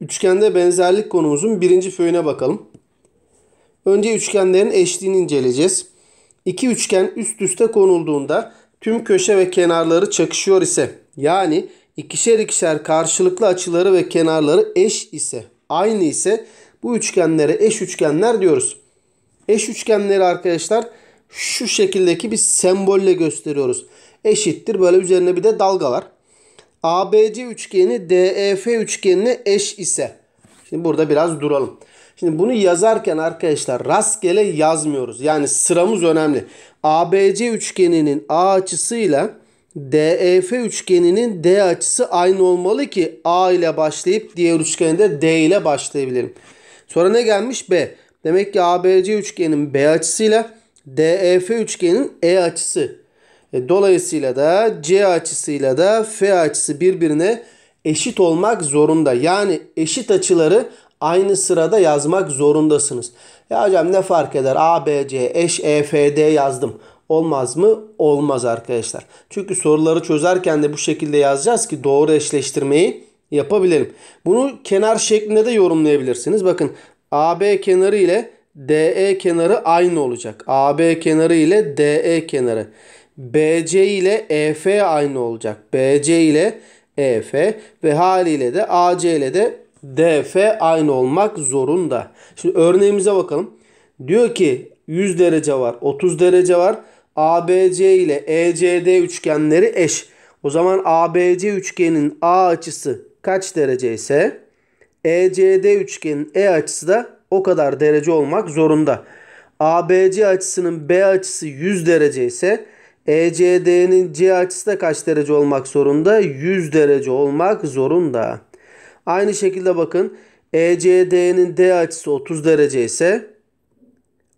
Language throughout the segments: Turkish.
Üçgende benzerlik konumuzun birinci föyüne bakalım. Önce üçgenlerin eşliğini inceleyeceğiz. İki üçgen üst üste konulduğunda tüm köşe ve kenarları çakışıyor ise yani ikişer ikişer karşılıklı açıları ve kenarları eş ise aynı ise bu üçgenlere eş üçgenler diyoruz. Eş üçgenleri arkadaşlar şu şekildeki bir sembolle gösteriyoruz. Eşittir böyle üzerine bir de dalga var. ABC üçgeni DEF üçgenine eş ise. Şimdi burada biraz duralım. Şimdi bunu yazarken arkadaşlar rastgele yazmıyoruz. Yani sıramız önemli. ABC üçgeninin A açısıyla DEF üçgeninin D açısı aynı olmalı ki A ile başlayıp diğer üçgende D ile başlayabilirim. Sonra ne gelmiş? B. Demek ki ABC üçgenin B açısıyla DEF üçgenin E açısı e, dolayısıyla da C açısıyla da F açısı birbirine eşit olmak zorunda. Yani eşit açıları aynı sırada yazmak zorundasınız. Ya hocam ne fark eder? A, B, C eş E, F, D yazdım. Olmaz mı? Olmaz arkadaşlar. Çünkü soruları çözerken de bu şekilde yazacağız ki doğru eşleştirmeyi yapabilirim. Bunu kenar şeklinde de yorumlayabilirsiniz. Bakın AB kenarı ile DE kenarı aynı olacak. AB kenarı ile DE kenarı. BC ile EF aynı olacak. BC ile EF ve haliyle de AC ile de DF aynı olmak zorunda. Şimdi örneğimize bakalım. Diyor ki 100 derece var, 30 derece var. ABC ile ECD üçgenleri eş. O zaman ABC üçgenin A açısı kaç derece ise ECD üçgenin E açısı da o kadar derece olmak zorunda. ABC açısının B açısı 100 derece ise ECD'nin C açısı da kaç derece olmak zorunda? 100 derece olmak zorunda. Aynı şekilde bakın ECD'nin D açısı 30 derece ise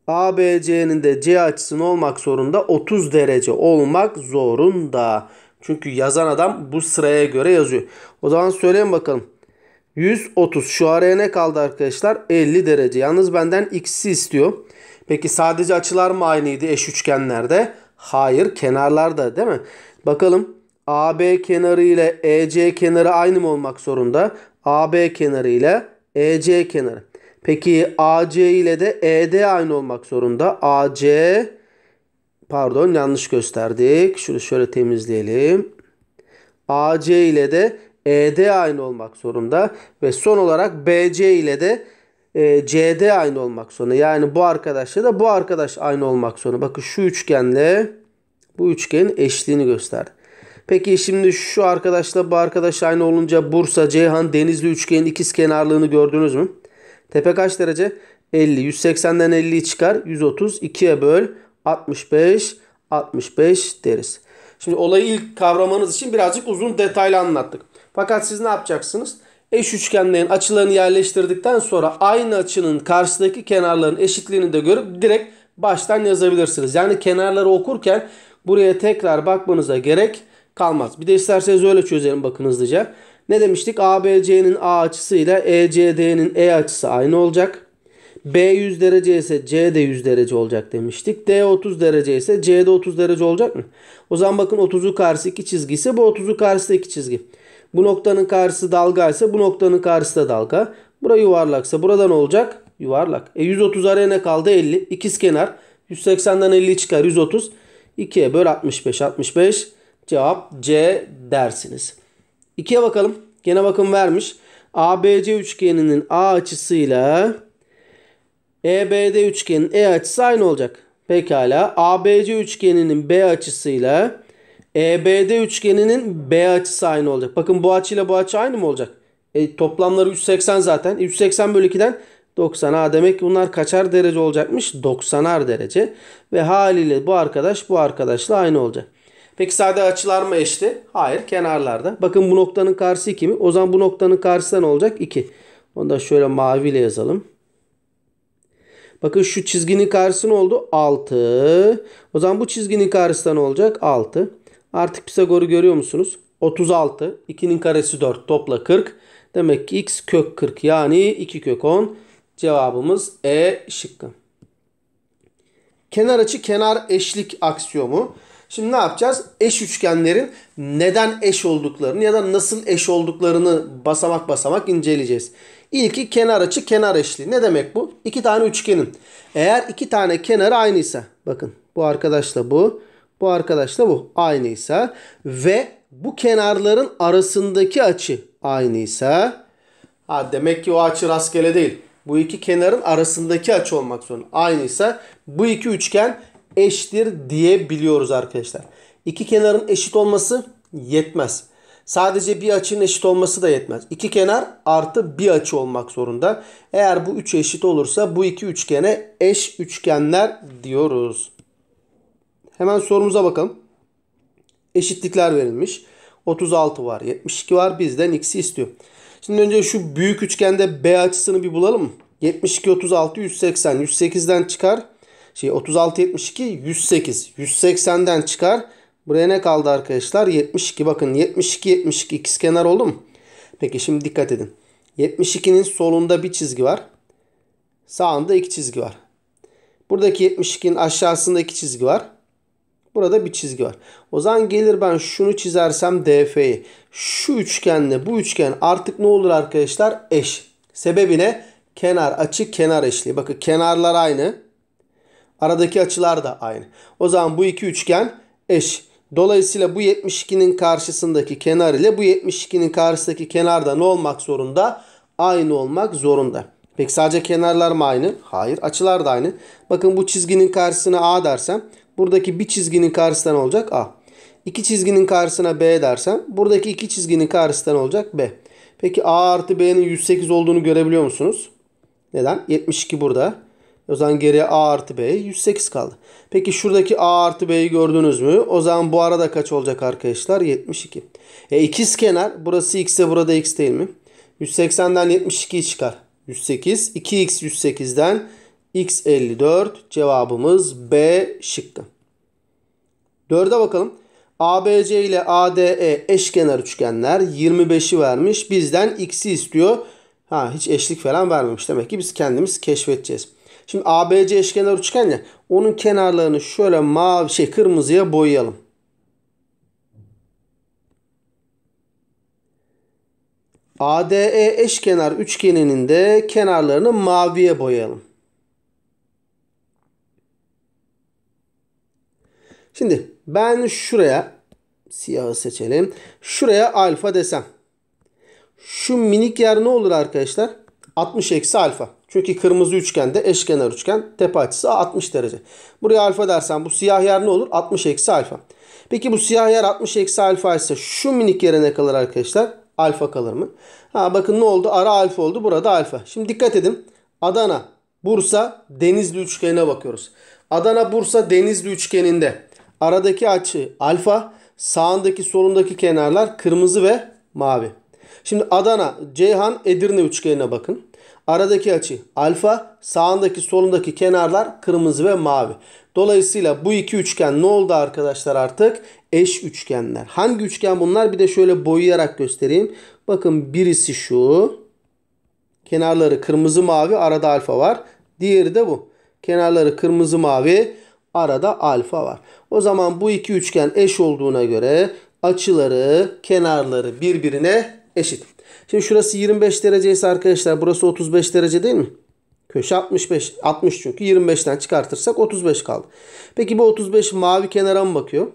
ABC'nin de C açısının olmak zorunda 30 derece olmak zorunda. Çünkü yazan adam bu sıraya göre yazıyor. O zaman söyleyin bakalım. 130 şu araya ne kaldı arkadaşlar? 50 derece. Yalnız benden x'i istiyor. Peki sadece açılar mı aynıydı eş üçgenlerde? Hayır kenarlarda değil mi? Bakalım AB kenarı ile EC kenarı aynı mı olmak zorunda? AB kenarı ile EC kenarı. Peki AC ile de ED aynı olmak zorunda. AC pardon yanlış gösterdik. Şunu şöyle temizleyelim. AC ile de ED aynı olmak zorunda ve son olarak BC ile de ee, CD aynı olmak zorunda. Yani bu arkadaşla da bu arkadaş aynı olmak zorunda. Bakın şu üçgenle bu üçgenin eşliğini gösterdi. Peki şimdi şu arkadaşla bu arkadaş aynı olunca Bursa, Ceyhan, Denizli üçgenin ikiz kenarlığını gördünüz mü? Tepe kaç derece? 50. 180'den 50'yi çıkar. 130. 2'ye böl. 65. 65 deriz. Şimdi olayı ilk kavramanız için birazcık uzun detaylı anlattık. Fakat siz ne yapacaksınız? eş üçgenlerin açılarını yerleştirdikten sonra aynı açının karşısındaki kenarların eşitliğini de görüp direkt baştan yazabilirsiniz. Yani kenarları okurken buraya tekrar bakmanıza gerek kalmaz. Bir de isterseniz öyle çözelim bakın hızlıca. Ne demiştik? ABC'nin A açısıyla ECD'nin E açısı aynı olacak. B 100 derece ise CD 100 derece olacak demiştik. D 30 derece ise CD 30 derece olacak mı? O zaman bakın 30'u karşısı çizgi ise bu 30'u karşısı 2 çizgi. Bu noktanın karşısı dalga ise bu noktanın karşısı da dalga. Bura yuvarlaksa burada ne olacak? Yuvarlak. E 130 araya ne kaldı? 50. İkiz kenar. 180'den 50 çıkar. 130. 2'ye böl 65. 65. Cevap C dersiniz. 2'ye bakalım. Gene bakın vermiş. ABC üçgeninin A açısıyla EBD üçgenin E açısı aynı olacak. Pekala. ABC üçgeninin B açısıyla EBD üçgeninin B açısı aynı olacak. Bakın bu açıyla bu açı aynı mı olacak? E, toplamları 180 zaten. 180 e, bölü 2'den 90. Ha, demek ki bunlar kaçar derece olacakmış? 90'ar derece. Ve haliyle bu arkadaş bu arkadaşla aynı olacak. Peki sade açılar mı eşli? Hayır kenarlarda. Bakın bu noktanın karşısı 2 mi? O zaman bu noktanın karşısı ne olacak? 2. Onu da şöyle maviyle yazalım. Bakın şu çizginin karşısı ne oldu? 6. O zaman bu çizginin karşısı ne olacak? 6. Artık Pisagor'u görüyor musunuz? 36. 2'nin karesi 4. Topla 40. Demek ki x kök 40 yani 2 kök 10. Cevabımız E şıkkı. Kenar açı kenar eşlik aksiyomu. Şimdi ne yapacağız? Eş üçgenlerin neden eş olduklarını ya da nasıl eş olduklarını basamak basamak inceleyeceğiz. İlki kenar açı kenar eşliği. Ne demek bu? İki tane üçgenin. Eğer iki tane kenarı aynıysa bakın bu arkadaşla bu bu arkadaş da bu. Aynıysa ve bu kenarların arasındaki açı aynıysa ha demek ki o açı rastgele değil. Bu iki kenarın arasındaki açı olmak zorunda. Aynıysa bu iki üçgen eşittir diyebiliyoruz arkadaşlar. İki kenarın eşit olması yetmez. Sadece bir açının eşit olması da yetmez. İki kenar artı bir açı olmak zorunda. Eğer bu üç eşit olursa bu iki üçgene eş üçgenler diyoruz. Hemen sorumuza bakalım. Eşitlikler verilmiş. 36 var, 72 var. Bizden x'i istiyor. Şimdi önce şu büyük üçgende B açısını bir bulalım. 72, 36, 180. 108'den çıkar. Şey 36, 72, 108. 180'den çıkar. Buraya ne kaldı arkadaşlar? 72. Bakın 72, 72 ikiz kenar oldu mu? Peki şimdi dikkat edin. 72'nin solunda bir çizgi var. Sağında iki çizgi var. Buradaki 72'nin aşağısında iki çizgi var. Burada bir çizgi var. O zaman gelir ben şunu çizersem DF'yi. Şu üçgenle bu üçgen artık ne olur arkadaşlar? Eş. Sebebi ne? Kenar açı kenar eşliği. Bakın kenarlar aynı. Aradaki açılar da aynı. O zaman bu iki üçgen eş. Dolayısıyla bu 72'nin karşısındaki kenar ile bu 72'nin karşısındaki kenar da ne olmak zorunda? Aynı olmak zorunda. Peki sadece kenarlar mı aynı? Hayır. Açılar da aynı. Bakın bu çizginin karşısına A dersem Buradaki bir çizginin karşısına ne olacak? A. İki çizginin karşısına B dersem buradaki iki çizginin karşısına ne olacak? B. Peki A artı B'nin 108 olduğunu görebiliyor musunuz? Neden? 72 burada. O zaman geriye A artı B 108 kaldı. Peki şuradaki A artı B'yi gördünüz mü? O zaman bu arada kaç olacak arkadaşlar? 72. E ikiz kenar burası x burada x değil mi? 180'den 72 çıkar. 108. 2x 108'den X 54 cevabımız B şıkkı. 4'e bakalım. ABC ile ADE eşkenar üçgenler 25'i vermiş. Bizden x'i istiyor. Ha hiç eşlik falan vermemiş. Demek ki biz kendimiz keşfedeceğiz. Şimdi ABC eşkenar üçgen ya. Onun kenarlarını şöyle mavi şey kırmızıya boyayalım. ADE eşkenar üçgeninin de kenarlarını maviye boyayalım. Şimdi ben şuraya siyahı seçelim. Şuraya alfa desem. Şu minik yer ne olur arkadaşlar? 60 eksi alfa. Çünkü kırmızı üçgende eşkenar üçgen tepe açısı 60 derece. Buraya alfa dersen bu siyah yer ne olur? 60 eksi alfa. Peki bu siyah yer 60 eksi alfa ise şu minik yere ne kalır arkadaşlar? Alfa kalır mı? Ha bakın ne oldu? Ara alfa oldu. Burada alfa. Şimdi dikkat edin. Adana, Bursa, Denizli üçgenine bakıyoruz. Adana, Bursa, Denizli üçgeninde Aradaki açı alfa, sağındaki solundaki kenarlar kırmızı ve mavi. Şimdi Adana, Ceyhan, Edirne üçgenine bakın. Aradaki açı alfa, sağındaki solundaki kenarlar kırmızı ve mavi. Dolayısıyla bu iki üçgen ne oldu arkadaşlar artık? Eş üçgenler. Hangi üçgen bunlar? Bir de şöyle boyayarak göstereyim. Bakın birisi şu. Kenarları kırmızı mavi, arada alfa var. Diğeri de bu. Kenarları kırmızı mavi, Arada alfa var. O zaman bu iki üçgen eş olduğuna göre açıları, kenarları birbirine eşit. Şimdi şurası 25 derece ise arkadaşlar burası 35 derece değil mi? Köşe 65, 60 çünkü 25'ten çıkartırsak 35 kaldı. Peki bu 35 mavi kenara mı bakıyor?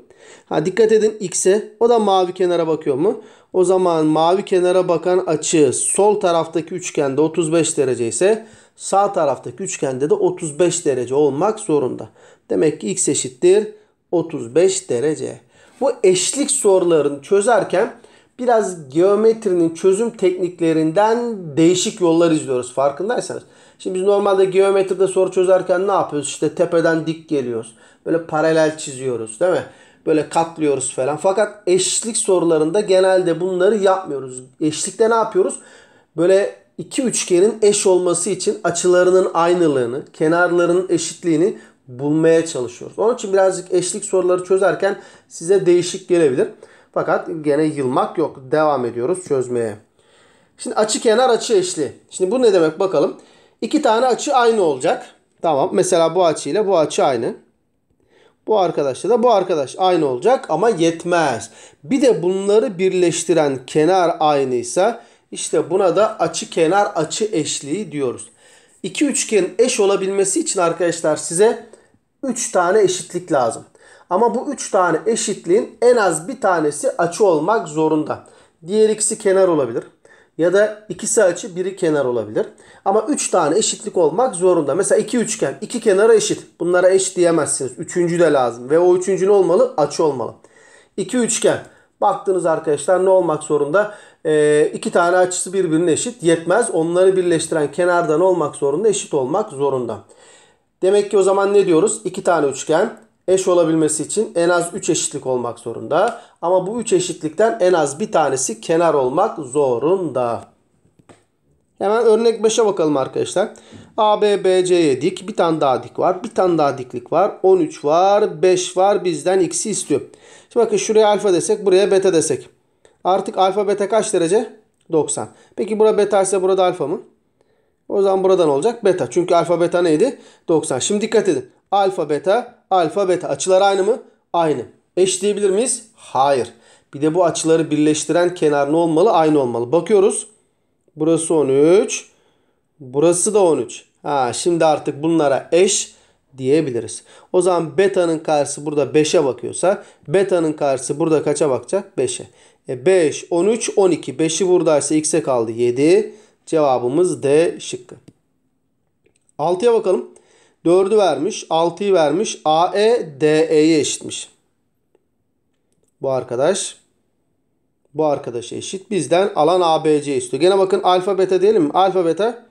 Ha dikkat edin x'e o da mavi kenara bakıyor mu? O zaman mavi kenara bakan açı sol taraftaki üçgende 35 derece ise sağ taraftaki üçgende de 35 derece olmak zorunda. Demek ki x eşittir 35 derece. Bu eşlik sorularını çözerken biraz geometrinin çözüm tekniklerinden değişik yollar izliyoruz farkındaysanız. Şimdi biz normalde geometride soru çözerken ne yapıyoruz? İşte tepeden dik geliyoruz. Böyle paralel çiziyoruz değil mi? Böyle katlıyoruz falan. Fakat eşlik sorularında genelde bunları yapmıyoruz. Eşlikte ne yapıyoruz? Böyle iki üçgenin eş olması için açılarının aynılığını, kenarlarının eşitliğini bulmaya çalışıyoruz. Onun için birazcık eşlik soruları çözerken size değişik gelebilir. Fakat gene yılmak yok. Devam ediyoruz çözmeye. Şimdi açı kenar açı eşliği. Şimdi bu ne demek bakalım. İki tane açı aynı olacak. Tamam. Mesela bu açı ile bu açı aynı. Bu arkadaşla da bu arkadaş aynı olacak ama yetmez. Bir de bunları birleştiren kenar aynıysa işte buna da açı kenar açı eşliği diyoruz. İki üçgenin eş olabilmesi için arkadaşlar size 3 tane eşitlik lazım. Ama bu 3 tane eşitliğin en az bir tanesi açı olmak zorunda. Diğer ikisi kenar olabilir. Ya da ikisi açı biri kenar olabilir. Ama 3 tane eşitlik olmak zorunda. Mesela iki üçgen iki kenara eşit. Bunlara eş diyemezsiniz. Üçüncü de lazım. Ve o üçüncü ne olmalı? Açı olmalı. İki üçgen. Baktınız arkadaşlar ne olmak zorunda? Ee, tane açısı birbirine eşit. Yetmez. Onları birleştiren kenardan olmak zorunda eşit olmak zorunda. Demek ki o zaman ne diyoruz? İki tane üçgen eş olabilmesi için en az 3 eşitlik olmak zorunda. Ama bu 3 eşitlikten en az bir tanesi kenar olmak zorunda. Hemen örnek 5'e bakalım arkadaşlar. AB, BC'ye dik. Bir tane daha dik var. Bir tane daha diklik var. 13 var. 5 var. Bizden x'i istiyor. Şimdi bakın şuraya alfa desek. Buraya beta desek. Artık alfa beta kaç derece? 90. Peki bura beta ise burada alfa mı? O zaman buradan olacak beta. Çünkü alfa beta neydi? 90. Şimdi dikkat edin. Alfa beta, alfa beta. Açılar aynı mı? Aynı. Eş diyebilir miyiz? Hayır. Bir de bu açıları birleştiren kenar ne olmalı? Aynı olmalı. Bakıyoruz. Burası 13. Burası da 13. Ha, şimdi artık bunlara eş diyebiliriz. O zaman beta'nın karşısı burada 5'e bakıyorsa beta'nın karşısı burada kaça bakacak? 5'e. E 5, 13, 12. 5'i buradaysa x'e kaldı 7. Cevabımız D şıkkı. 6'ya bakalım. 4'ü vermiş, 6'yı vermiş. AE DE'ye eşitmiş. Bu arkadaş bu arkadaşa eşit. Bizden alan ABC istiyor. Gene bakın alfa beta diyelim mi? Alfa beta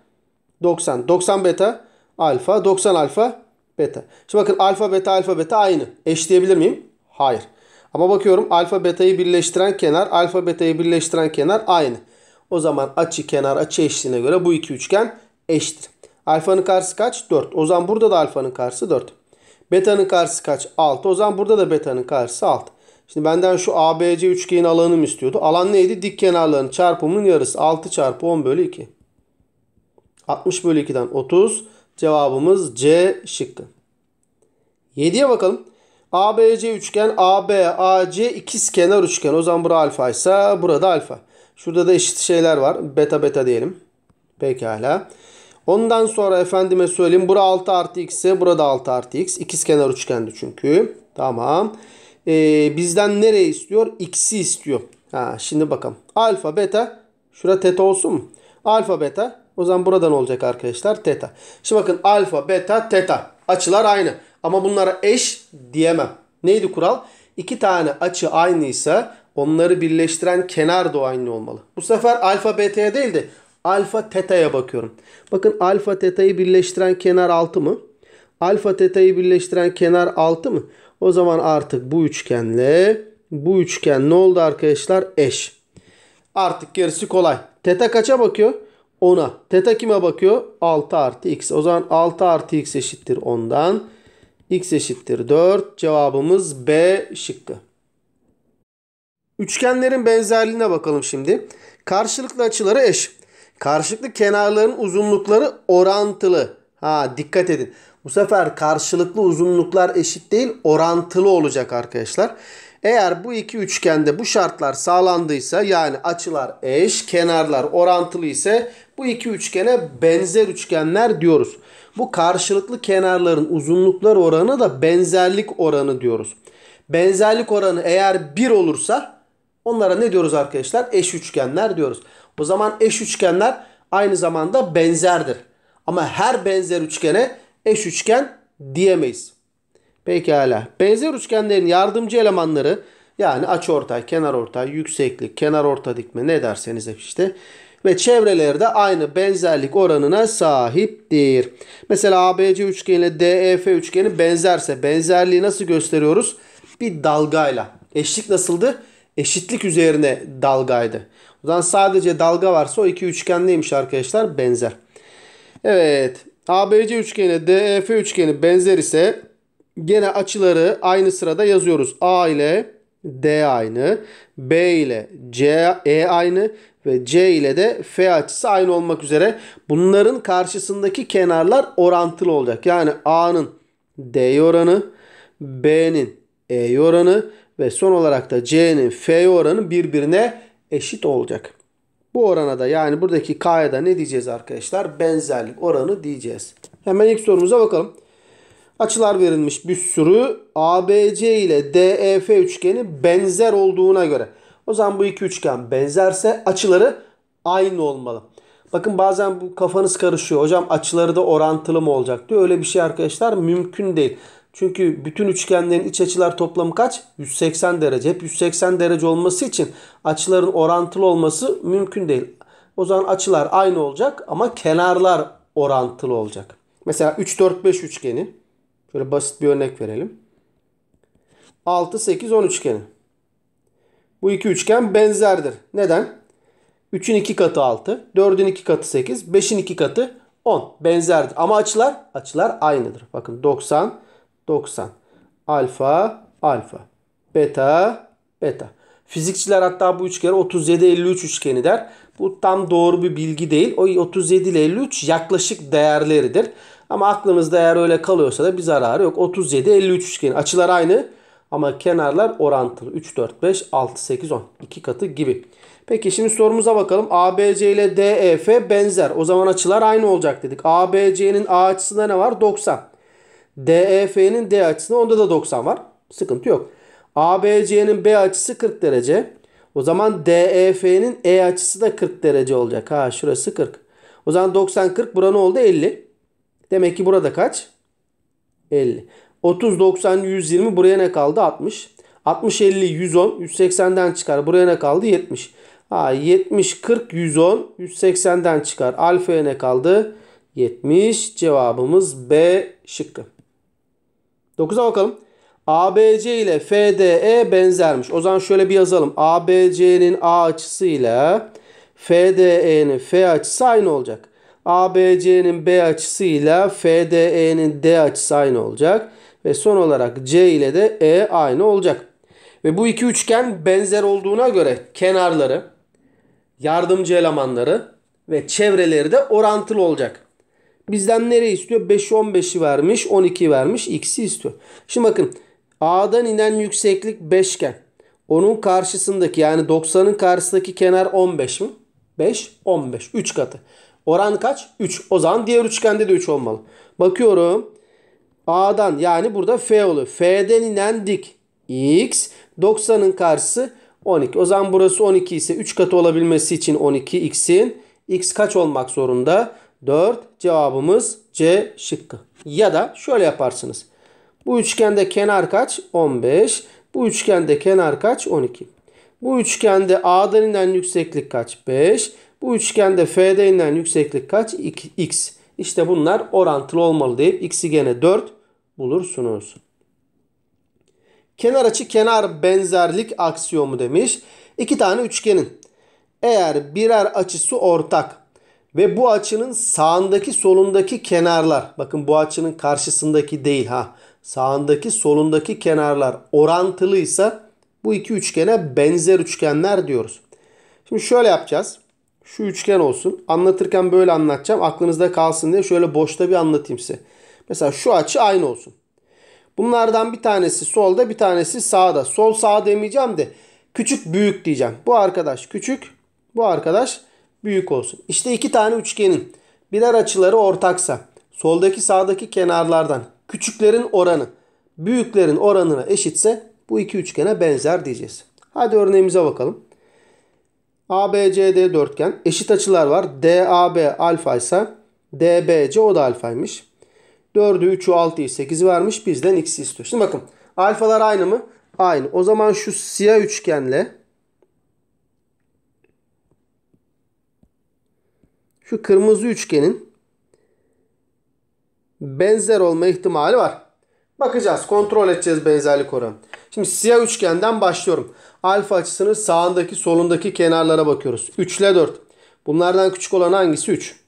90. 90 beta alfa, 90 alfa beta. Şimdi bakın alfa beta alfa beta aynı. Eşleyebilir miyim? Hayır. Ama bakıyorum alfa betayı birleştiren kenar, alfa betayı birleştiren kenar aynı. O zaman açı kenar açı eşliğine göre bu iki üçgen eşittir. Alfanın karşısı kaç? 4. O zaman burada da alfanın karşısı 4. Beta'nın karşısı kaç? 6. O zaman burada da beta'nın karşısı 6. Şimdi benden şu ABC üçgenin alanını istiyordu. Alan neydi? Dik kenarların çarpımının yarısı. 6 çarpı 10 bölü 2. 60 bölü 2'den 30. Cevabımız C şıkkı. 7'ye bakalım. ABC üçgen AB AC ikiz kenar üçgen. O zaman bura alfa ise burada alfa. Şurada da eşit şeyler var. Beta beta diyelim. Pekala. Ondan sonra efendime söyleyeyim. Bura 6 artı x ise burada 6 artı x. kenar üçgendi çünkü. Tamam. Ee, bizden nereye istiyor? X'i istiyor. Ha, şimdi bakalım. Alfa beta. Şura teta olsun mu? Alfa beta. O zaman buradan olacak arkadaşlar teta. Şimdi bakın alfa beta teta. Açılar aynı. Ama bunlara eş diyemem. Neydi kural? İki tane açı aynıysa Onları birleştiren kenar da aynı olmalı. Bu sefer alfa beta'ya değil de alfa teta'ya bakıyorum. Bakın alfa teta'yı birleştiren kenar 6 mı? Alfa teta'yı birleştiren kenar 6 mı? O zaman artık bu üçgenle bu üçgen ne oldu arkadaşlar? Eş. Artık gerisi kolay. Teta kaça bakıyor? 10'a. Teta kime bakıyor? 6 artı x. O zaman 6 artı x eşittir 10'dan. x eşittir 4. Cevabımız B şıkkı. Üçgenlerin benzerliğine bakalım şimdi. Karşılıklı açıları eş. Karşılıklı kenarların uzunlukları orantılı. Ha dikkat edin. Bu sefer karşılıklı uzunluklar eşit değil orantılı olacak arkadaşlar. Eğer bu iki üçgende bu şartlar sağlandıysa yani açılar eş, kenarlar orantılı ise bu iki üçgene benzer üçgenler diyoruz. Bu karşılıklı kenarların uzunlukları oranı da benzerlik oranı diyoruz. Benzerlik oranı eğer 1 olursa Onlara ne diyoruz arkadaşlar? Eş üçgenler diyoruz. O zaman eş üçgenler aynı zamanda benzerdir. Ama her benzer üçgene eş üçgen diyemeyiz. Pekala. Benzer üçgenlerin yardımcı elemanları yani açıortay, kenarortay, yükseklik, kenarorta dikme ne derseniz işte ve çevreleri de aynı benzerlik oranına sahiptir. Mesela ABC üçgeni ile DEF üçgeni benzerse benzerliği nasıl gösteriyoruz? Bir dalgayla. Eşlik nasıldı? eşitlik üzerine dalgaydı. O zaman sadece dalga varsa o iki üçgen neymiş arkadaşlar? Benzer. Evet. ABC üçgeni, DEF üçgeni benzer ise gene açıları aynı sırada yazıyoruz. A ile D aynı, B ile C, E aynı ve C ile de F açısı aynı olmak üzere bunların karşısındaki kenarlar orantılı olacak. Yani A'nın D oranı, B'nin E oranı ve son olarak da C'nin F oranı birbirine eşit olacak. Bu orana da yani buradaki K'ya da ne diyeceğiz arkadaşlar? Benzerlik oranı diyeceğiz. Hemen ilk sorumuza bakalım. Açılar verilmiş bir sürü ABC ile DEF üçgeni benzer olduğuna göre. O zaman bu iki üçgen benzerse açıları aynı olmalı. Bakın bazen bu kafanız karışıyor. Hocam açıları da orantılı mı olacak diyor. Öyle bir şey arkadaşlar mümkün değil. Çünkü bütün üçgenlerin iç açılar toplamı kaç? 180 derece. Hep 180 derece olması için açıların orantılı olması mümkün değil. O zaman açılar aynı olacak ama kenarlar orantılı olacak. Mesela 3 4 5 üçgeni şöyle basit bir örnek verelim. 6 8 10 üçgeni. Bu iki üçgen benzerdir. Neden? 3'ün 2 katı 6, 4'ün 2 katı 8, 5'in 2 katı 10 benzerdir. Ama açılar açılar aynıdır. Bakın 90 90. Alfa, alfa. Beta, beta. Fizikçiler hatta bu üçgeni 37-53 üçgeni der. Bu tam doğru bir bilgi değil. O 37 ile 53 yaklaşık değerleridir. Ama aklınızda eğer öyle kalıyorsa da bir zararı yok. 37-53 üçgeni. Açılar aynı ama kenarlar orantılı. 3, 4, 5, 6, 8, 10. 2 katı gibi. Peki şimdi sorumuza bakalım. ABC ile DEF benzer. O zaman açılar aynı olacak dedik. ABC'nin A açısında ne var? 90. DEF'nin D açısına onda da 90 var. Sıkıntı yok. ABC'nin B açısı 40 derece. O zaman DEF'nin E açısı da 40 derece olacak. Ha şurası 40. O zaman 90 40 bura ne oldu? 50. Demek ki burada kaç? 50. 30 90 120 buraya ne kaldı? 60. 60 50 110 180'den çıkar. Buraya ne kaldı? 70. Ha 70 40 110 180'den çıkar. Alfa'ya ne kaldı? 70 cevabımız B şıkkı. 9'a bakalım. ABC ile FDE benzermiş. O zaman şöyle bir yazalım. ABC'nin A açısı ile FDE'nin F açısı aynı olacak. ABC'nin B açısı ile FDE'nin D açısı aynı olacak. Ve son olarak C ile de E aynı olacak. Ve bu iki üçgen benzer olduğuna göre kenarları, yardımcı elemanları ve çevreleri de orantılı olacak. Bizden nereye istiyor? 5'i 15'i vermiş. 12 vermiş. X'i istiyor. Şimdi bakın. A'dan inen yükseklik 5 iken onun karşısındaki yani 90'ın karşısındaki kenar 15 mi? 5, 15. 3 katı. Oran kaç? 3. O zaman diğer üçgende de 3 olmalı. Bakıyorum. A'dan yani burada F oluyor. F'den inen dik. X. 90'ın karşısı 12. O zaman burası 12 ise 3 katı olabilmesi için 12 X'in. X kaç olmak zorunda? 4. Cevabımız C şıkkı. Ya da şöyle yaparsınız. Bu üçgende kenar kaç? 15. Bu üçgende kenar kaç? 12. Bu üçgende A'dan inen yükseklik kaç? 5. Bu üçgende F'de inen yükseklik kaç? X. İşte bunlar orantılı olmalı deyip X'i gene 4 bulursunuz. Kenar açı kenar benzerlik aksiyomu demiş. İki tane üçgenin eğer birer açısı ortak ve bu açının sağındaki solundaki kenarlar bakın bu açının karşısındaki değil ha sağındaki solundaki kenarlar orantılıysa bu iki üçgene benzer üçgenler diyoruz. Şimdi şöyle yapacağız. Şu üçgen olsun. Anlatırken böyle anlatacağım. Aklınızda kalsın diye şöyle boşta bir anlatayım size. Mesela şu açı aynı olsun. Bunlardan bir tanesi solda bir tanesi sağda. Sol sağ demeyeceğim de küçük büyük diyeceğim. Bu arkadaş küçük bu arkadaş büyük olsun. İşte iki tane üçgenin birer açıları ortaksa soldaki sağdaki kenarlardan küçüklerin oranı büyüklerin oranına eşitse bu iki üçgene benzer diyeceğiz. Hadi örneğimize bakalım. ABCD dörtgen eşit açılar var. DAB alfa ise DBC o da alfaymış. 4'ü 3'ü 6'yı 8'i vermiş. Bizden x'i istiyor. Şimdi bakın alfalar aynı mı? Aynı. O zaman şu siyah üçgenle şu kırmızı üçgenin benzer olma ihtimali var. Bakacağız. Kontrol edeceğiz benzerlik oranı. Şimdi siyah üçgenden başlıyorum. Alfa açısını sağındaki solundaki kenarlara bakıyoruz. 3 ile 4. Bunlardan küçük olan hangisi? 3.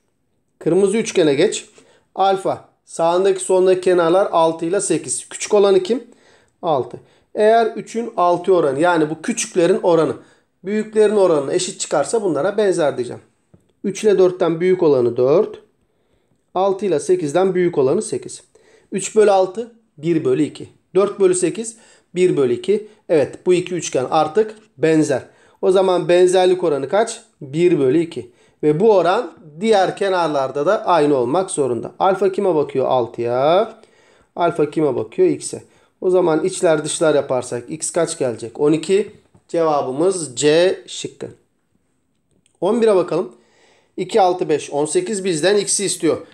Kırmızı üçgene geç. Alfa. Sağındaki solundaki kenarlar 6 ile 8. Küçük olanı kim? 6. Eğer 3'ün 6 oranı yani bu küçüklerin oranı büyüklerin oranı eşit çıkarsa bunlara benzer diyeceğim. 3 ile 4'ten büyük olanı 4. 6 ile 8'den büyük olanı 8. 3 bölü 6 1 bölü 2. 4 bölü 8 1 bölü 2. Evet bu iki üçgen artık benzer. O zaman benzerlik oranı kaç? 1 bölü 2. Ve bu oran diğer kenarlarda da aynı olmak zorunda. Alfa kime bakıyor? 6'ya. Alfa kime bakıyor? X'e. O zaman içler dışlar yaparsak X kaç gelecek? 12. Cevabımız C şıkkı. 11'e bakalım. 2, 6, 5, 18 bizden x'i istiyor.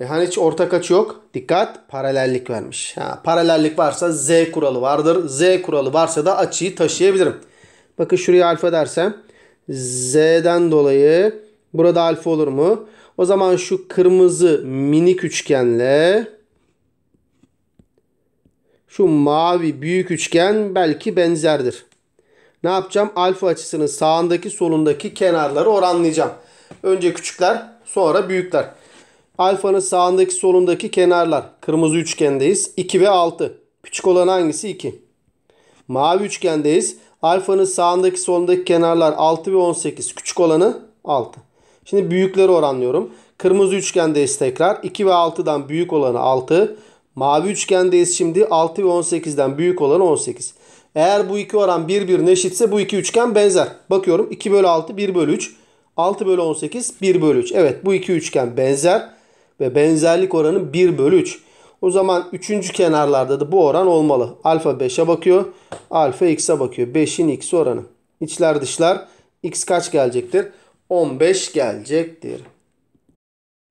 E hani hiç ortak açı yok. Dikkat paralellik vermiş. Ha, paralellik varsa z kuralı vardır. Z kuralı varsa da açıyı taşıyabilirim. Bakın şuraya alfa dersem z'den dolayı burada alfa olur mu? O zaman şu kırmızı minik üçgenle şu mavi büyük üçgen belki benzerdir. Ne yapacağım? Alfa açısının sağındaki solundaki kenarları oranlayacağım. Önce küçükler sonra büyükler. Alfanın sağındaki solundaki kenarlar. Kırmızı üçgendeyiz. 2 ve 6. Küçük olan hangisi? 2. Mavi üçgendeyiz. Alfanın sağındaki solundaki kenarlar 6 ve 18. Küçük olanı 6. Şimdi büyükleri oranlıyorum. Kırmızı üçgendeyiz tekrar. 2 ve 6'dan büyük olanı 6. Mavi üçgendeyiz şimdi. 6 ve 18'den büyük olanı 18. Eğer bu iki oran birbirine eşitse bu iki üçgen benzer. Bakıyorum 2 bölü 6 1 bölü 3. 6 bölü 18 1 bölü 3. Evet bu iki üçgen benzer ve benzerlik oranı 1 bölü 3. O zaman üçüncü kenarlarda da bu oran olmalı. Alfa 5'e bakıyor. Alfa x'e bakıyor. 5'in x oranı. İçler dışlar. X kaç gelecektir? 15 gelecektir.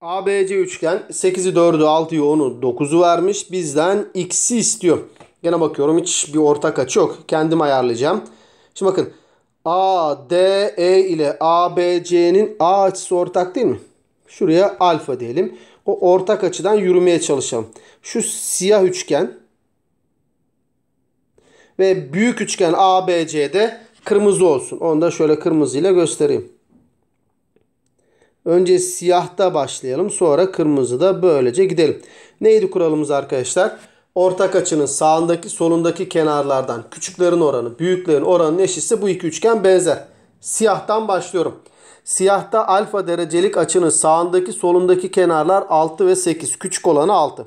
ABC üçgen 8'i 4'ü 6'yı 10'u 9'u vermiş. Bizden x'i istiyor. Gene bakıyorum hiç bir ortak açı yok. Kendim ayarlayacağım. Şimdi bakın A, D, E ile A, B, C'nin A açısı ortak değil mi? Şuraya alfa diyelim. O ortak açıdan yürümeye çalışalım. Şu siyah üçgen ve büyük üçgen ABC'de kırmızı olsun. Onu da şöyle kırmızıyla göstereyim. Önce siyahta başlayalım. Sonra kırmızıda böylece gidelim. Neydi kuralımız arkadaşlar? ortak açının sağındaki solundaki kenarlardan küçüklerin oranı büyüklerin oranının eşitse bu iki üçgen benzer. Siyahtan başlıyorum. Siyahta alfa derecelik açının sağındaki solundaki kenarlar 6 ve 8. Küçük olanı 6.